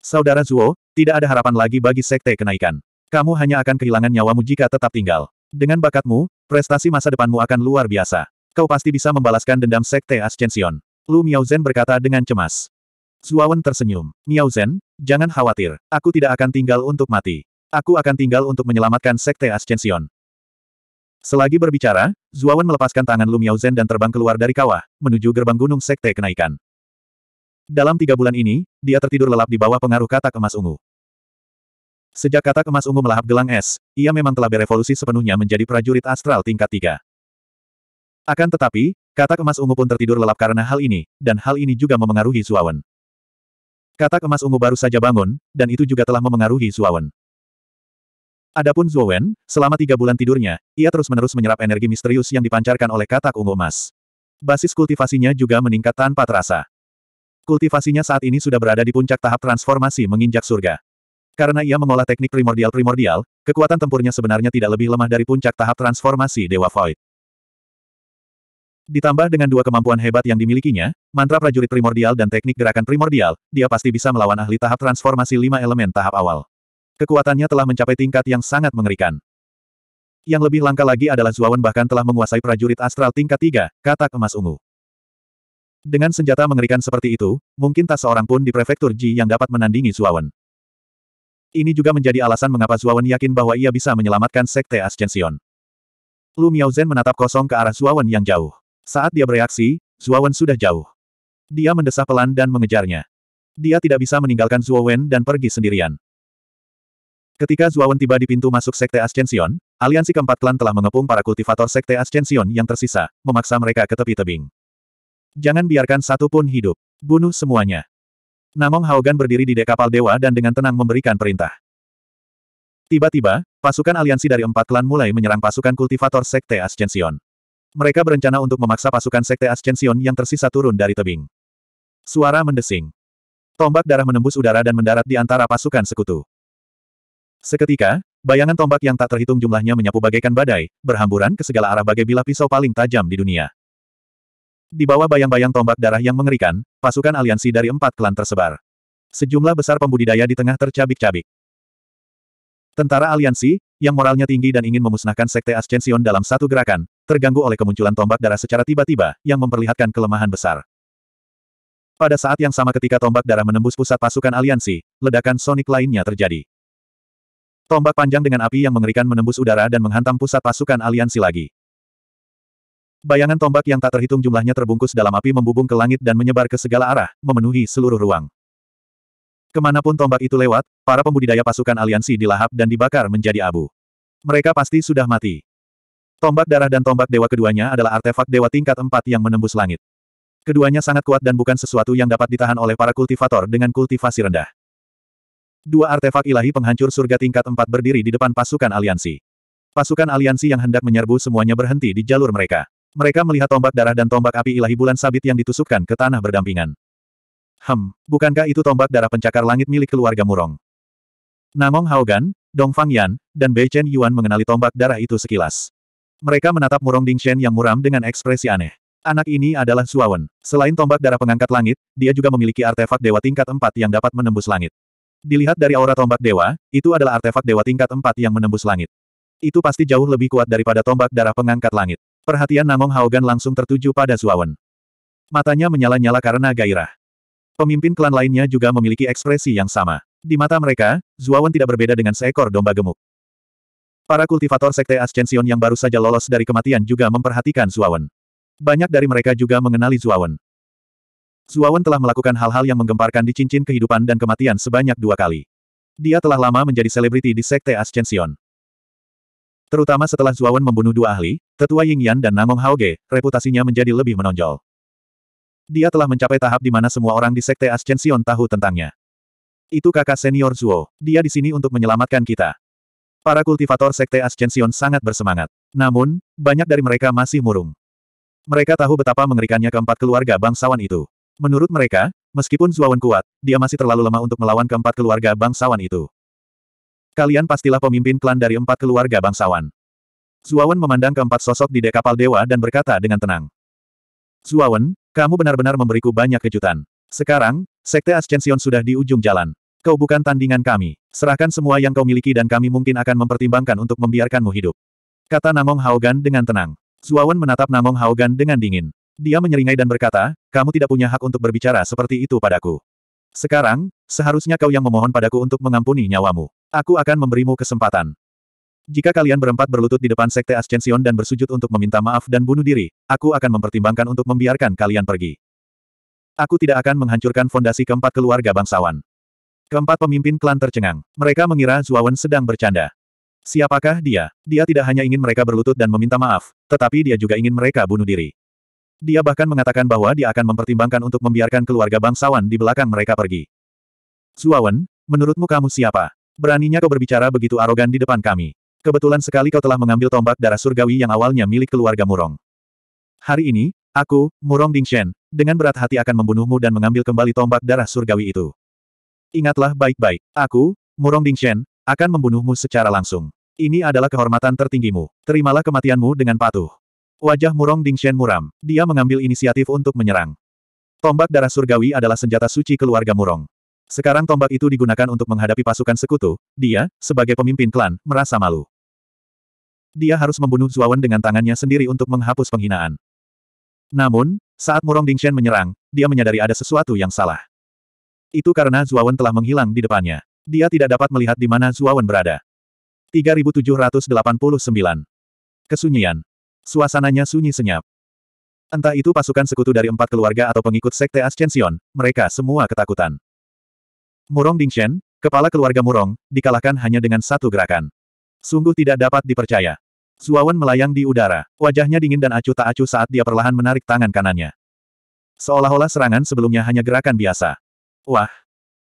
Saudara Zuo, tidak ada harapan lagi bagi Sekte Kenaikan. Kamu hanya akan kehilangan nyawamu jika tetap tinggal. Dengan bakatmu, prestasi masa depanmu akan luar biasa. Kau pasti bisa membalaskan dendam Sekte Ascension. Lu Miaozhen berkata dengan cemas. Zuawan tersenyum. Miaozhen, jangan khawatir. Aku tidak akan tinggal untuk mati. Aku akan tinggal untuk menyelamatkan Sekte Ascension. Selagi berbicara, Zuawan melepaskan tangan Lu Miaozhen dan terbang keluar dari kawah, menuju gerbang gunung Sekte Kenaikan. Dalam tiga bulan ini, dia tertidur lelap di bawah pengaruh kata emas ungu. Sejak kata emas ungu melahap gelang es, ia memang telah berevolusi sepenuhnya menjadi prajurit astral tingkat tiga. Akan tetapi, kata emas ungu pun tertidur lelap karena hal ini, dan hal ini juga memengaruhi Suawen. Kata emas ungu baru saja bangun, dan itu juga telah memengaruhi Suawen. Adapun Zhuowen, selama tiga bulan tidurnya, ia terus-menerus menyerap energi misterius yang dipancarkan oleh katak ungu emas. Basis kultivasinya juga meningkat tanpa terasa. Kultivasinya saat ini sudah berada di puncak tahap transformasi menginjak surga. Karena ia mengolah teknik primordial-primordial, kekuatan tempurnya sebenarnya tidak lebih lemah dari puncak tahap transformasi Dewa Void. Ditambah dengan dua kemampuan hebat yang dimilikinya, mantra prajurit primordial dan teknik gerakan primordial, dia pasti bisa melawan ahli tahap transformasi lima elemen tahap awal. Kekuatannya telah mencapai tingkat yang sangat mengerikan. Yang lebih langka lagi adalah Zuawan bahkan telah menguasai prajurit astral tingkat tiga, katak emas ungu. Dengan senjata mengerikan seperti itu, mungkin tak seorang pun di prefektur Ji yang dapat menandingi Zuawan. Ini juga menjadi alasan mengapa Zuawan yakin bahwa ia bisa menyelamatkan Sekte Ascension. Lu Miaozhen menatap kosong ke arah Zuawan yang jauh. Saat dia bereaksi, Zuawan sudah jauh. Dia mendesah pelan dan mengejarnya. Dia tidak bisa meninggalkan Zuawan dan pergi sendirian. Ketika Zuawan tiba di pintu masuk Sekte Ascension, aliansi keempat klan telah mengepung para kultivator Sekte Ascension yang tersisa, memaksa mereka ke tepi tebing. Jangan biarkan satu pun hidup. Bunuh semuanya. Namong Haogan berdiri di dek kapal dewa dan dengan tenang memberikan perintah. Tiba-tiba, pasukan aliansi dari empat klan mulai menyerang pasukan kultivator Sekte Ascension. Mereka berencana untuk memaksa pasukan Sekte Ascension yang tersisa turun dari tebing. Suara mendesing. Tombak darah menembus udara dan mendarat di antara pasukan sekutu. Seketika, bayangan tombak yang tak terhitung jumlahnya menyapu bagaikan badai, berhamburan ke segala arah bagai bilah pisau paling tajam di dunia. Di bawah bayang-bayang tombak darah yang mengerikan, pasukan aliansi dari empat klan tersebar. Sejumlah besar pembudidaya di tengah tercabik-cabik. Tentara aliansi, yang moralnya tinggi dan ingin memusnahkan Sekte Ascension dalam satu gerakan, terganggu oleh kemunculan tombak darah secara tiba-tiba, yang memperlihatkan kelemahan besar. Pada saat yang sama ketika tombak darah menembus pusat pasukan aliansi, ledakan sonik lainnya terjadi. Tombak panjang dengan api yang mengerikan menembus udara dan menghantam pusat pasukan aliansi lagi. Bayangan tombak yang tak terhitung jumlahnya terbungkus dalam api membubung ke langit dan menyebar ke segala arah, memenuhi seluruh ruang. Kemanapun tombak itu lewat, para pembudidaya pasukan aliansi dilahap dan dibakar menjadi abu. Mereka pasti sudah mati. Tombak darah dan tombak dewa keduanya adalah artefak dewa tingkat empat yang menembus langit. Keduanya sangat kuat dan bukan sesuatu yang dapat ditahan oleh para kultivator dengan kultivasi rendah. Dua artefak ilahi penghancur surga tingkat empat berdiri di depan pasukan aliansi. Pasukan aliansi yang hendak menyerbu semuanya berhenti di jalur mereka. Mereka melihat tombak darah dan tombak api ilahi bulan sabit yang ditusukkan ke tanah berdampingan. Hem, bukankah itu tombak darah pencakar langit milik keluarga Murong? Namong Haogan, Dong Fang Yan, dan Bei Chen Yuan mengenali tombak darah itu sekilas. Mereka menatap Murong Dingshen yang muram dengan ekspresi aneh. Anak ini adalah Suawen. Selain tombak darah pengangkat langit, dia juga memiliki artefak dewa tingkat 4 yang dapat menembus langit. Dilihat dari aura tombak dewa, itu adalah artefak dewa tingkat 4 yang menembus langit. Itu pasti jauh lebih kuat daripada tombak darah pengangkat langit. Perhatian Namong Haogan langsung tertuju pada Zuawan. Matanya menyala-nyala karena gairah. Pemimpin klan lainnya juga memiliki ekspresi yang sama. Di mata mereka, Zuawan tidak berbeda dengan seekor domba gemuk. Para kultivator sekte Ascension yang baru saja lolos dari kematian juga memperhatikan Zuawan. Banyak dari mereka juga mengenali Zuawan. Zuawan telah melakukan hal-hal yang menggemparkan di cincin kehidupan dan kematian sebanyak dua kali. Dia telah lama menjadi selebriti di sekte Ascension. Terutama setelah Zuawan membunuh dua ahli, tetua Ying Yan dan Namong Haoge, reputasinya menjadi lebih menonjol. Dia telah mencapai tahap di mana semua orang di Sekte Ascension tahu tentangnya. Itu kakak senior Zuo, dia di sini untuk menyelamatkan kita. Para kultivator Sekte Ascension sangat bersemangat. Namun, banyak dari mereka masih murung. Mereka tahu betapa mengerikannya keempat keluarga bangsawan itu. Menurut mereka, meskipun Zuawan kuat, dia masih terlalu lemah untuk melawan keempat keluarga bangsawan itu. Kalian pastilah pemimpin klan dari empat keluarga bangsawan. Zuawan memandang keempat sosok di dek kapal dewa dan berkata dengan tenang. Zuawan, kamu benar-benar memberiku banyak kejutan. Sekarang, Sekte Ascension sudah di ujung jalan. Kau bukan tandingan kami. Serahkan semua yang kau miliki dan kami mungkin akan mempertimbangkan untuk membiarkanmu hidup. Kata Namong Haogan dengan tenang. Zuawan menatap Namong Haogan dengan dingin. Dia menyeringai dan berkata, kamu tidak punya hak untuk berbicara seperti itu padaku. Sekarang, seharusnya kau yang memohon padaku untuk mengampuni nyawamu. Aku akan memberimu kesempatan. Jika kalian berempat berlutut di depan Sekte Ascension dan bersujud untuk meminta maaf dan bunuh diri, aku akan mempertimbangkan untuk membiarkan kalian pergi. Aku tidak akan menghancurkan fondasi keempat keluarga bangsawan. Keempat pemimpin klan tercengang. Mereka mengira Zuawan sedang bercanda. Siapakah dia? Dia tidak hanya ingin mereka berlutut dan meminta maaf, tetapi dia juga ingin mereka bunuh diri. Dia bahkan mengatakan bahwa dia akan mempertimbangkan untuk membiarkan keluarga bangsawan di belakang mereka pergi. Zuawan, menurutmu kamu siapa? Beraninya kau berbicara begitu arogan di depan kami. Kebetulan sekali kau telah mengambil tombak darah surgawi yang awalnya milik keluarga Murong. Hari ini, aku, Murong Dingshen, dengan berat hati akan membunuhmu dan mengambil kembali tombak darah surgawi itu. Ingatlah baik-baik, aku, Murong Dingshen, akan membunuhmu secara langsung. Ini adalah kehormatan tertinggimu. Terimalah kematianmu dengan patuh. Wajah Murong Dingshen muram. Dia mengambil inisiatif untuk menyerang. Tombak darah surgawi adalah senjata suci keluarga Murong. Sekarang tombak itu digunakan untuk menghadapi pasukan sekutu, dia, sebagai pemimpin klan, merasa malu. Dia harus membunuh Zuawan dengan tangannya sendiri untuk menghapus penghinaan. Namun, saat Murong Dingshen menyerang, dia menyadari ada sesuatu yang salah. Itu karena Zuawan telah menghilang di depannya. Dia tidak dapat melihat di mana Zuawan berada. 3789. Kesunyian. Suasananya sunyi senyap. Entah itu pasukan sekutu dari empat keluarga atau pengikut Sekte Ascension, mereka semua ketakutan. Murong Dingshen, kepala keluarga Murong, dikalahkan hanya dengan satu gerakan. Sungguh tidak dapat dipercaya. Zuawan melayang di udara, wajahnya dingin dan acuh tak acuh saat dia perlahan menarik tangan kanannya. Seolah-olah serangan sebelumnya hanya gerakan biasa. Wah!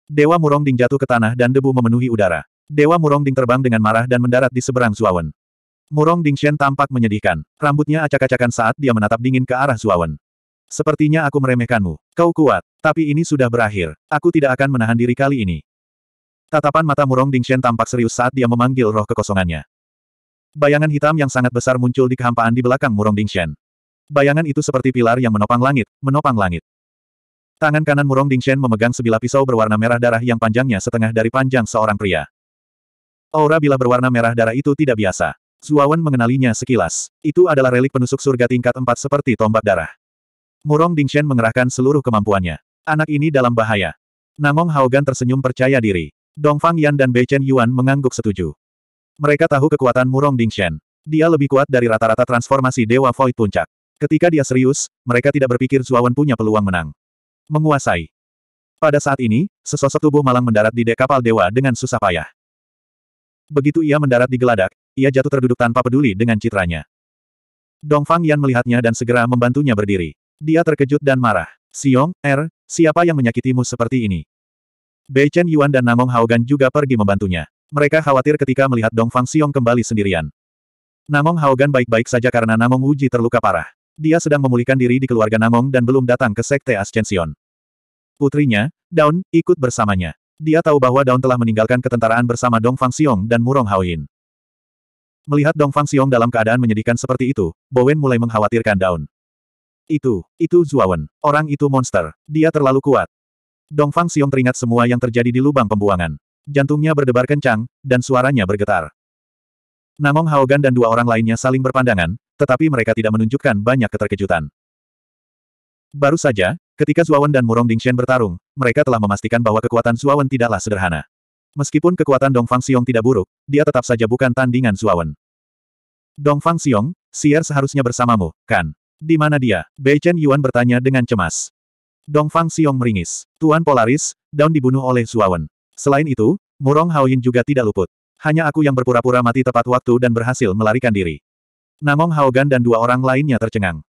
Dewa Murong Ding jatuh ke tanah dan debu memenuhi udara. Dewa Murong Ding terbang dengan marah dan mendarat di seberang Zuawan. Murong Dingshen tampak menyedihkan. Rambutnya acak-acakan saat dia menatap dingin ke arah Zuawan. Sepertinya aku meremehkanmu. Kau kuat. Tapi ini sudah berakhir. Aku tidak akan menahan diri kali ini. Tatapan mata murong Dingshen tampak serius saat dia memanggil roh kekosongannya. Bayangan hitam yang sangat besar muncul di kehampaan di belakang murong Dingshen. Bayangan itu seperti pilar yang menopang langit, menopang langit. Tangan kanan murong Dingshen memegang sebilah pisau berwarna merah darah yang panjangnya setengah dari panjang seorang pria. Aura bila berwarna merah darah itu tidak biasa. Zuawan mengenalinya sekilas. Itu adalah relik penusuk surga tingkat 4 seperti tombak darah. Murong Dingshen mengerahkan seluruh kemampuannya. Anak ini dalam bahaya. Nangong Haogan tersenyum percaya diri. Dongfang Yan dan Chen Yuan mengangguk setuju. Mereka tahu kekuatan Murong Dingshen. Dia lebih kuat dari rata-rata transformasi Dewa Void Puncak. Ketika dia serius, mereka tidak berpikir Zuawan punya peluang menang. Menguasai. Pada saat ini, sesosok tubuh malang mendarat di dek kapal dewa dengan susah payah. Begitu ia mendarat di geladak, ia jatuh terduduk tanpa peduli dengan citranya. Dongfang Yan melihatnya dan segera membantunya berdiri. Dia terkejut dan marah. Siong, Er, siapa yang menyakitimu seperti ini? Bei Chen Yuan dan Namong Haogan juga pergi membantunya. Mereka khawatir ketika melihat Dong Fang Xiong kembali sendirian. Namong Haogan baik-baik saja karena Namong Wuji terluka parah. Dia sedang memulihkan diri di keluarga Namong dan belum datang ke Sekte Ascension. Putrinya, Daun, ikut bersamanya. Dia tahu bahwa Daun telah meninggalkan ketentaraan bersama Dong Fang Xiong dan Murong Haoyin. Melihat Dong Fang Xiong dalam keadaan menyedihkan seperti itu, Bowen mulai mengkhawatirkan Daun. Itu, itu Zuawan. Orang itu monster. Dia terlalu kuat. Dong Fang Xiong teringat semua yang terjadi di lubang pembuangan. Jantungnya berdebar kencang, dan suaranya bergetar. Namong Haogan dan dua orang lainnya saling berpandangan, tetapi mereka tidak menunjukkan banyak keterkejutan. Baru saja, ketika Zuawan dan Murong Dingshen bertarung, mereka telah memastikan bahwa kekuatan Zuawan tidaklah sederhana. Meskipun kekuatan Dong Fang Xiong tidak buruk, dia tetap saja bukan tandingan Zuawan. Dong Fang Xiong, Sier seharusnya bersamamu, kan? Di mana dia? Bei Chen Yuan bertanya dengan cemas. Dong Fang Xiong meringis. Tuan Polaris, Daun dibunuh oleh Zuawan. Selain itu, Murong Haoyin juga tidak luput. Hanya aku yang berpura-pura mati tepat waktu dan berhasil melarikan diri. Namong Haogan dan dua orang lainnya tercengang.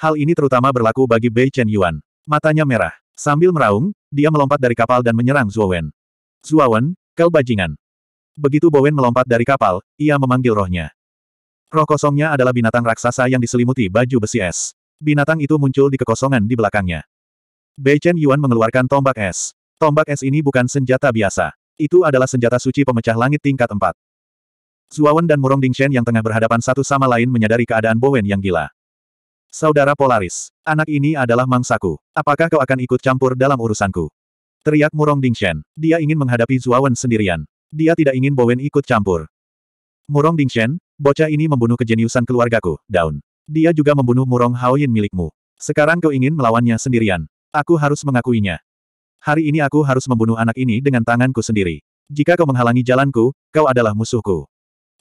Hal ini terutama berlaku bagi Bei Chen Yuan. Matanya merah. Sambil meraung, dia melompat dari kapal dan menyerang Zuowen. Zuowen, kau bajingan. Begitu Bowen melompat dari kapal, ia memanggil rohnya. Roh kosongnya adalah binatang raksasa yang diselimuti baju besi es. Binatang itu muncul di kekosongan di belakangnya. Bei Chen Yuan mengeluarkan tombak es. Tombak es ini bukan senjata biasa. Itu adalah senjata suci pemecah langit tingkat 4. Zuawan dan Murong Dingshen yang tengah berhadapan satu sama lain menyadari keadaan Bowen yang gila. Saudara Polaris, anak ini adalah mangsaku. Apakah kau akan ikut campur dalam urusanku? Teriak Murong Dingshen. Dia ingin menghadapi Zuawan sendirian. Dia tidak ingin Bowen ikut campur. Murong Dingshen, bocah ini membunuh kejeniusan keluargaku, Daun. Dia juga membunuh Murong Haoyin milikmu. Sekarang kau ingin melawannya sendirian. Aku harus mengakuinya. Hari ini aku harus membunuh anak ini dengan tanganku sendiri. Jika kau menghalangi jalanku, kau adalah musuhku.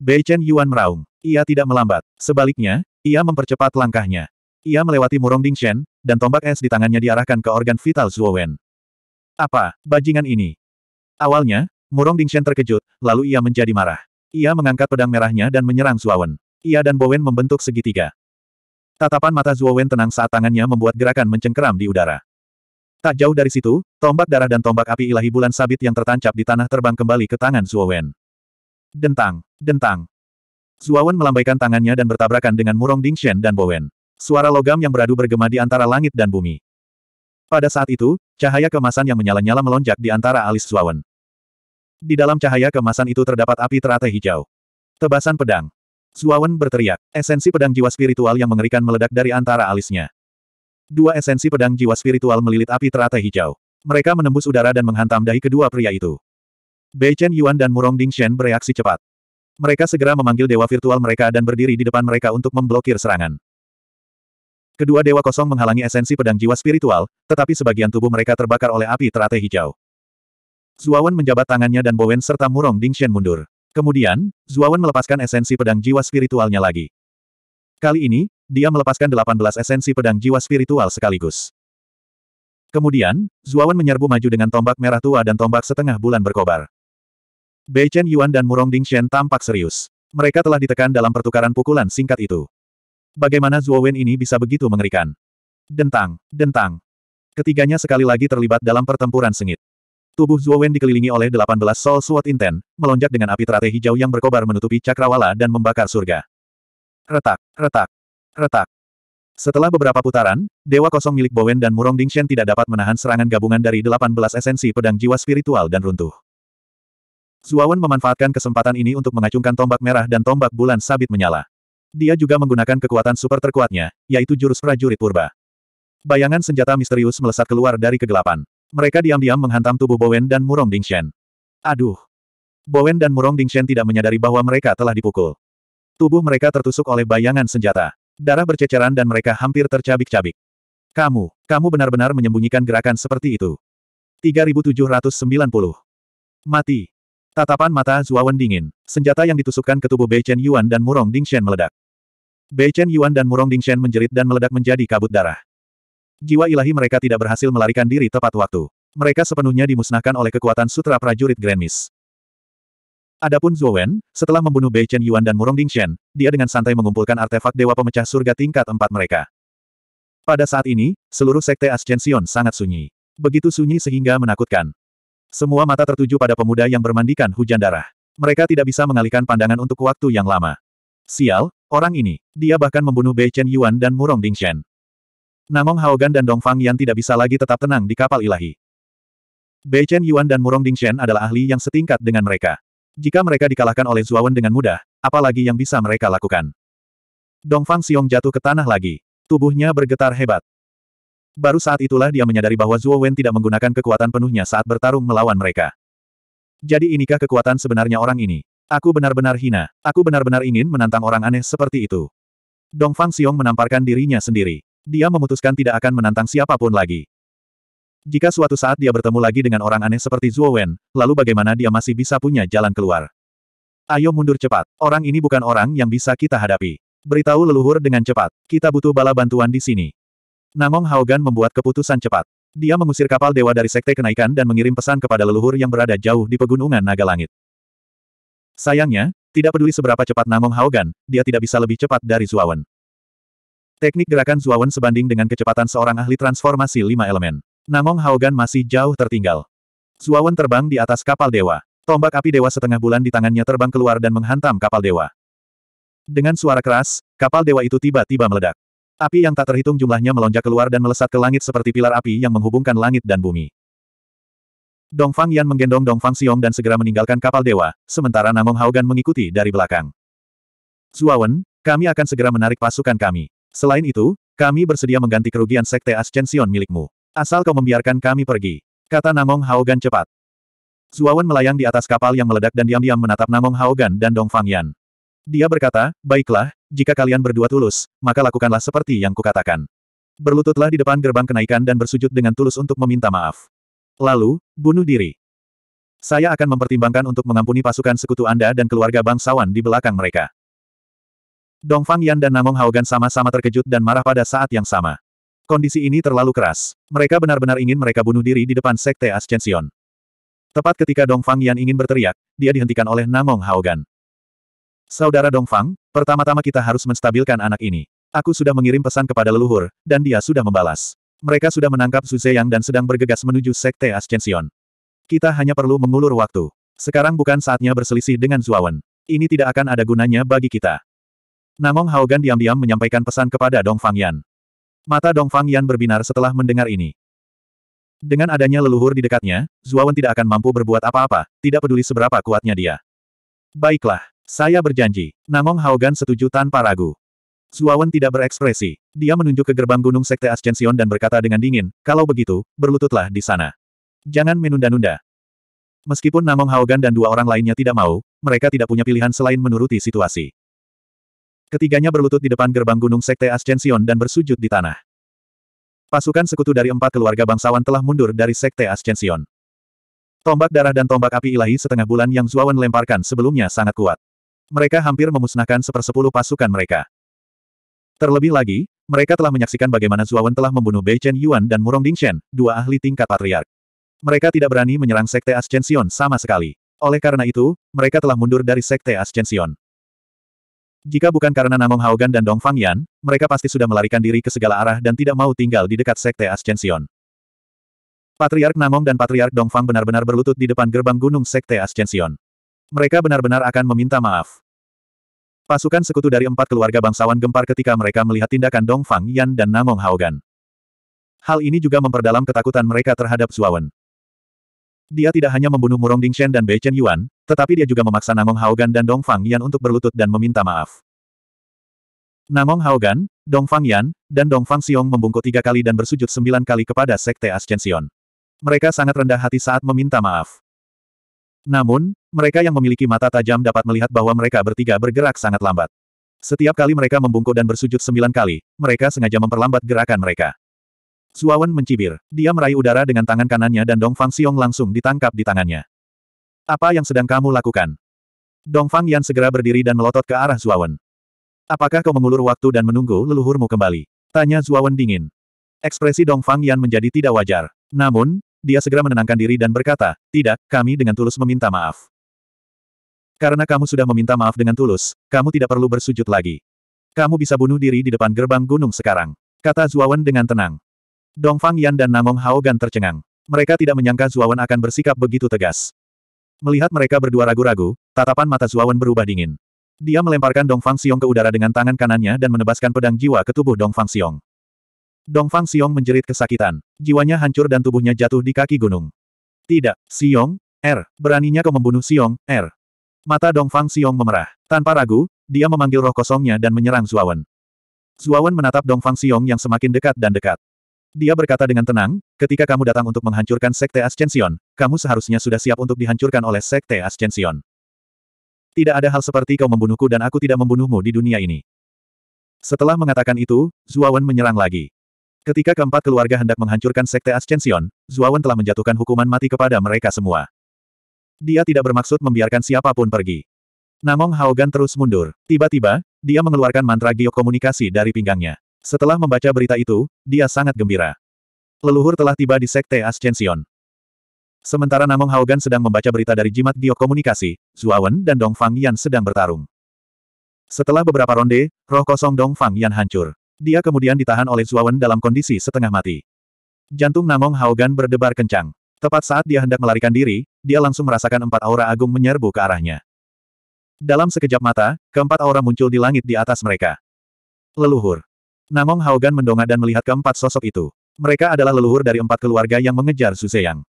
Bei Chen Yuan meraung. Ia tidak melambat. Sebaliknya, ia mempercepat langkahnya. Ia melewati Murong Dingshen, dan tombak es di tangannya diarahkan ke organ vital Zuowen. Apa, bajingan ini? Awalnya, Murong Dingshen terkejut, lalu ia menjadi marah. Ia mengangkat pedang merahnya dan menyerang Zuowen. Ia dan Bowen membentuk segitiga. Tatapan mata Zuowen tenang saat tangannya membuat gerakan mencengkeram di udara. Tak jauh dari situ, tombak darah dan tombak api ilahi bulan sabit yang tertancap di tanah terbang kembali ke tangan Zuowen. Dentang, dentang. Zuowen melambaikan tangannya dan bertabrakan dengan murong Dingshen dan Bowen. Suara logam yang beradu bergema di antara langit dan bumi. Pada saat itu, cahaya kemasan yang menyala-nyala melonjak di antara alis Zuowen. Di dalam cahaya kemasan itu terdapat api teratai hijau. Tebasan pedang. Zuawan berteriak, esensi pedang jiwa spiritual yang mengerikan meledak dari antara alisnya. Dua esensi pedang jiwa spiritual melilit api teratai hijau. Mereka menembus udara dan menghantam dahi kedua pria itu. Bei Chen Yuan dan Murong Ding Shen bereaksi cepat. Mereka segera memanggil dewa virtual mereka dan berdiri di depan mereka untuk memblokir serangan. Kedua dewa kosong menghalangi esensi pedang jiwa spiritual, tetapi sebagian tubuh mereka terbakar oleh api teratai hijau. Zuawan menjabat tangannya dan Bowen serta Murong Dingshen mundur. Kemudian, Zuawan melepaskan esensi pedang jiwa spiritualnya lagi. Kali ini, dia melepaskan 18 esensi pedang jiwa spiritual sekaligus. Kemudian, Zuawan menyerbu maju dengan tombak merah tua dan tombak setengah bulan berkobar. Bei Chen Yuan dan Murong Dingshen tampak serius. Mereka telah ditekan dalam pertukaran pukulan singkat itu. Bagaimana Zuowen ini bisa begitu mengerikan? Dentang, dentang. Ketiganya sekali lagi terlibat dalam pertempuran sengit. Tubuh Zuo Wen dikelilingi oleh 18 Soul Sword Inten, melonjak dengan api teratai hijau yang berkobar menutupi cakrawala dan membakar surga. Retak, retak, retak. Setelah beberapa putaran, Dewa Kosong milik Bowen dan Murong Dingshen tidak dapat menahan serangan gabungan dari 18 esensi pedang jiwa spiritual dan runtuh. Zuawan memanfaatkan kesempatan ini untuk mengacungkan tombak merah dan tombak bulan sabit menyala. Dia juga menggunakan kekuatan super terkuatnya, yaitu jurus prajurit purba. Bayangan senjata misterius melesat keluar dari kegelapan. Mereka diam-diam menghantam tubuh Bowen dan Murong Dingshen. Aduh! Bowen dan Murong Dingshen tidak menyadari bahwa mereka telah dipukul. Tubuh mereka tertusuk oleh bayangan senjata. Darah berceceran dan mereka hampir tercabik-cabik. Kamu, kamu benar-benar menyembunyikan gerakan seperti itu. 3790. Mati. Tatapan mata Zuawan dingin. Senjata yang ditusukkan ke tubuh Bei Chen Yuan dan Murong Dingshen meledak. Bei Chen Yuan dan Murong Dingshen menjerit dan meledak menjadi kabut darah. Jiwa ilahi mereka tidak berhasil melarikan diri tepat waktu. Mereka sepenuhnya dimusnahkan oleh kekuatan sutra prajurit Grand Adapun Zhou Wen, setelah membunuh Bei Chen Yuan dan Murong Ding Shen, dia dengan santai mengumpulkan artefak Dewa Pemecah Surga tingkat empat mereka. Pada saat ini, seluruh sekte Ascension sangat sunyi. Begitu sunyi sehingga menakutkan. Semua mata tertuju pada pemuda yang bermandikan hujan darah. Mereka tidak bisa mengalihkan pandangan untuk waktu yang lama. Sial, orang ini, dia bahkan membunuh Bei Chen Yuan dan Murong Ding Shen. Namong Haogan dan Dongfang Yan tidak bisa lagi tetap tenang di kapal ilahi. Bei Chen Yuan dan Murong Dingshen adalah ahli yang setingkat dengan mereka. Jika mereka dikalahkan oleh Zuawan dengan mudah, apalagi yang bisa mereka lakukan? Dongfang Xiong jatuh ke tanah lagi. Tubuhnya bergetar hebat. Baru saat itulah dia menyadari bahwa Zuo Wen tidak menggunakan kekuatan penuhnya saat bertarung melawan mereka. Jadi inikah kekuatan sebenarnya orang ini? Aku benar-benar hina. Aku benar-benar ingin menantang orang aneh seperti itu. Dongfang Xiong menamparkan dirinya sendiri. Dia memutuskan tidak akan menantang siapapun lagi. Jika suatu saat dia bertemu lagi dengan orang aneh seperti Zhuo Wen, lalu bagaimana dia masih bisa punya jalan keluar? Ayo mundur cepat. Orang ini bukan orang yang bisa kita hadapi. Beritahu leluhur dengan cepat. Kita butuh bala bantuan di sini. Namong Haogan membuat keputusan cepat. Dia mengusir kapal dewa dari sekte kenaikan dan mengirim pesan kepada leluhur yang berada jauh di pegunungan naga langit. Sayangnya, tidak peduli seberapa cepat Namong Haogan, dia tidak bisa lebih cepat dari Wen. Teknik gerakan Zuawan sebanding dengan kecepatan seorang ahli transformasi lima elemen. Namong Haogan masih jauh tertinggal. Zuawan terbang di atas kapal dewa. Tombak api dewa setengah bulan di tangannya terbang keluar dan menghantam kapal dewa. Dengan suara keras, kapal dewa itu tiba-tiba meledak. Api yang tak terhitung jumlahnya melonjak keluar dan melesat ke langit seperti pilar api yang menghubungkan langit dan bumi. Dongfang Yan menggendong Dongfang Xiong dan segera meninggalkan kapal dewa, sementara Namong Haogan mengikuti dari belakang. Zuawan, kami akan segera menarik pasukan kami. Selain itu, kami bersedia mengganti kerugian Sekte Ascension milikmu. Asal kau membiarkan kami pergi. Kata Namong Haogan cepat. Zuawan melayang di atas kapal yang meledak dan diam-diam menatap Namong Haogan dan Dong Yan. Dia berkata, baiklah, jika kalian berdua tulus, maka lakukanlah seperti yang kukatakan. Berlututlah di depan gerbang kenaikan dan bersujud dengan tulus untuk meminta maaf. Lalu, bunuh diri. Saya akan mempertimbangkan untuk mengampuni pasukan sekutu Anda dan keluarga bangsawan di belakang mereka. Dongfang Yan dan Namong Haogan sama-sama terkejut dan marah pada saat yang sama. Kondisi ini terlalu keras. Mereka benar-benar ingin mereka bunuh diri di depan Sekte Ascension. Tepat ketika Dongfang Yan ingin berteriak, dia dihentikan oleh Namong Haogan. Saudara Dongfang, pertama-tama kita harus menstabilkan anak ini. Aku sudah mengirim pesan kepada leluhur, dan dia sudah membalas. Mereka sudah menangkap Su Zeyang dan sedang bergegas menuju Sekte Ascension. Kita hanya perlu mengulur waktu. Sekarang bukan saatnya berselisih dengan Zuawan. Ini tidak akan ada gunanya bagi kita. Namong Haogan diam-diam menyampaikan pesan kepada Dong Fang Yan. Mata Dong Fang Yan berbinar setelah mendengar ini. Dengan adanya leluhur di dekatnya, Zuawan tidak akan mampu berbuat apa-apa, tidak peduli seberapa kuatnya dia. Baiklah, saya berjanji. Namong Haogan setuju tanpa ragu. Zuawan tidak berekspresi. Dia menunjuk ke gerbang gunung Sekte Ascension dan berkata dengan dingin, kalau begitu, berlututlah di sana. Jangan menunda-nunda. Meskipun Namong Haogan dan dua orang lainnya tidak mau, mereka tidak punya pilihan selain menuruti situasi. Ketiganya berlutut di depan gerbang gunung Sekte Ascension dan bersujud di tanah. Pasukan sekutu dari empat keluarga bangsawan telah mundur dari Sekte Ascension. Tombak darah dan tombak api ilahi setengah bulan yang Zuawan lemparkan sebelumnya sangat kuat. Mereka hampir memusnahkan sepersepuluh pasukan mereka. Terlebih lagi, mereka telah menyaksikan bagaimana Zuawan telah membunuh Bei Chen Yuan dan Murong Dingshen, dua ahli tingkat patriark. Mereka tidak berani menyerang Sekte Ascension sama sekali. Oleh karena itu, mereka telah mundur dari Sekte Ascension. Jika bukan karena Namong Haogan dan Dong Fang Yan, mereka pasti sudah melarikan diri ke segala arah dan tidak mau tinggal di dekat Sekte Ascension. Patriark Namong dan Patriark Dong Fang benar-benar berlutut di depan gerbang gunung Sekte Ascension. Mereka benar-benar akan meminta maaf. Pasukan sekutu dari empat keluarga bangsawan gempar ketika mereka melihat tindakan Dong Fang Yan dan Namong Haogan. Hal ini juga memperdalam ketakutan mereka terhadap Zuawan. Dia tidak hanya membunuh Murong Dingshen dan Bei Chen Yuan, tetapi dia juga memaksa Namong Haogan dan Dong Fang Yan untuk berlutut dan meminta maaf. Namong Haogan, Dong Fang Yan, dan Dong Fang Xiong membungkuk tiga kali dan bersujud sembilan kali kepada Sekte Ascension. Mereka sangat rendah hati saat meminta maaf. Namun, mereka yang memiliki mata tajam dapat melihat bahwa mereka bertiga bergerak sangat lambat. Setiap kali mereka membungkuk dan bersujud sembilan kali, mereka sengaja memperlambat gerakan mereka. Suawan mencibir. Dia meraih udara dengan tangan kanannya dan Dong Fang Xiong langsung ditangkap di tangannya. Apa yang sedang kamu lakukan? Dong Fang Yan segera berdiri dan melotot ke arah Zuawan. Apakah kau mengulur waktu dan menunggu leluhurmu kembali? Tanya Zuawan dingin. Ekspresi Dong Fang Yan menjadi tidak wajar. Namun, dia segera menenangkan diri dan berkata, Tidak, kami dengan tulus meminta maaf. Karena kamu sudah meminta maaf dengan tulus, kamu tidak perlu bersujud lagi. Kamu bisa bunuh diri di depan gerbang gunung sekarang. Kata Zuawan dengan tenang. Dongfang Fang Yan dan Namong Haogan tercengang. Mereka tidak menyangka Zuawan akan bersikap begitu tegas. Melihat mereka berdua ragu-ragu, tatapan mata Zuawan berubah dingin. Dia melemparkan Dongfang Fang Xiong ke udara dengan tangan kanannya dan menebaskan pedang jiwa ke tubuh Dongfang Fang Xiong. Dong Xiong menjerit kesakitan. Jiwanya hancur dan tubuhnya jatuh di kaki gunung. Tidak, Xiong, R. Er. Beraninya kau membunuh Xiong, R. Er. Mata Dongfang Fang Xiong memerah. Tanpa ragu, dia memanggil roh kosongnya dan menyerang Zuawan. Zuawan menatap Dongfang Fang Xiong yang semakin dekat dan dekat. Dia berkata dengan tenang, ketika kamu datang untuk menghancurkan Sekte Ascension, kamu seharusnya sudah siap untuk dihancurkan oleh Sekte Ascension. Tidak ada hal seperti kau membunuhku dan aku tidak membunuhmu di dunia ini. Setelah mengatakan itu, Zuawan menyerang lagi. Ketika keempat keluarga hendak menghancurkan Sekte Ascension, Zuawan telah menjatuhkan hukuman mati kepada mereka semua. Dia tidak bermaksud membiarkan siapapun pergi. Namong Haogan terus mundur. Tiba-tiba, dia mengeluarkan mantra geokomunikasi dari pinggangnya. Setelah membaca berita itu, dia sangat gembira. Leluhur telah tiba di Sekte Ascension. Sementara Namong Haogan sedang membaca berita dari jimat biokomunikasi, Zuawan dan Dong Fang Yan sedang bertarung. Setelah beberapa ronde, roh kosong Dong Fang Yan hancur. Dia kemudian ditahan oleh Zuawan dalam kondisi setengah mati. Jantung Namong Haogan berdebar kencang. Tepat saat dia hendak melarikan diri, dia langsung merasakan empat aura agung menyerbu ke arahnya. Dalam sekejap mata, keempat aura muncul di langit di atas mereka. Leluhur. Namong Haogan mendongak dan melihat keempat sosok itu. Mereka adalah leluhur dari empat keluarga yang mengejar Suseyang.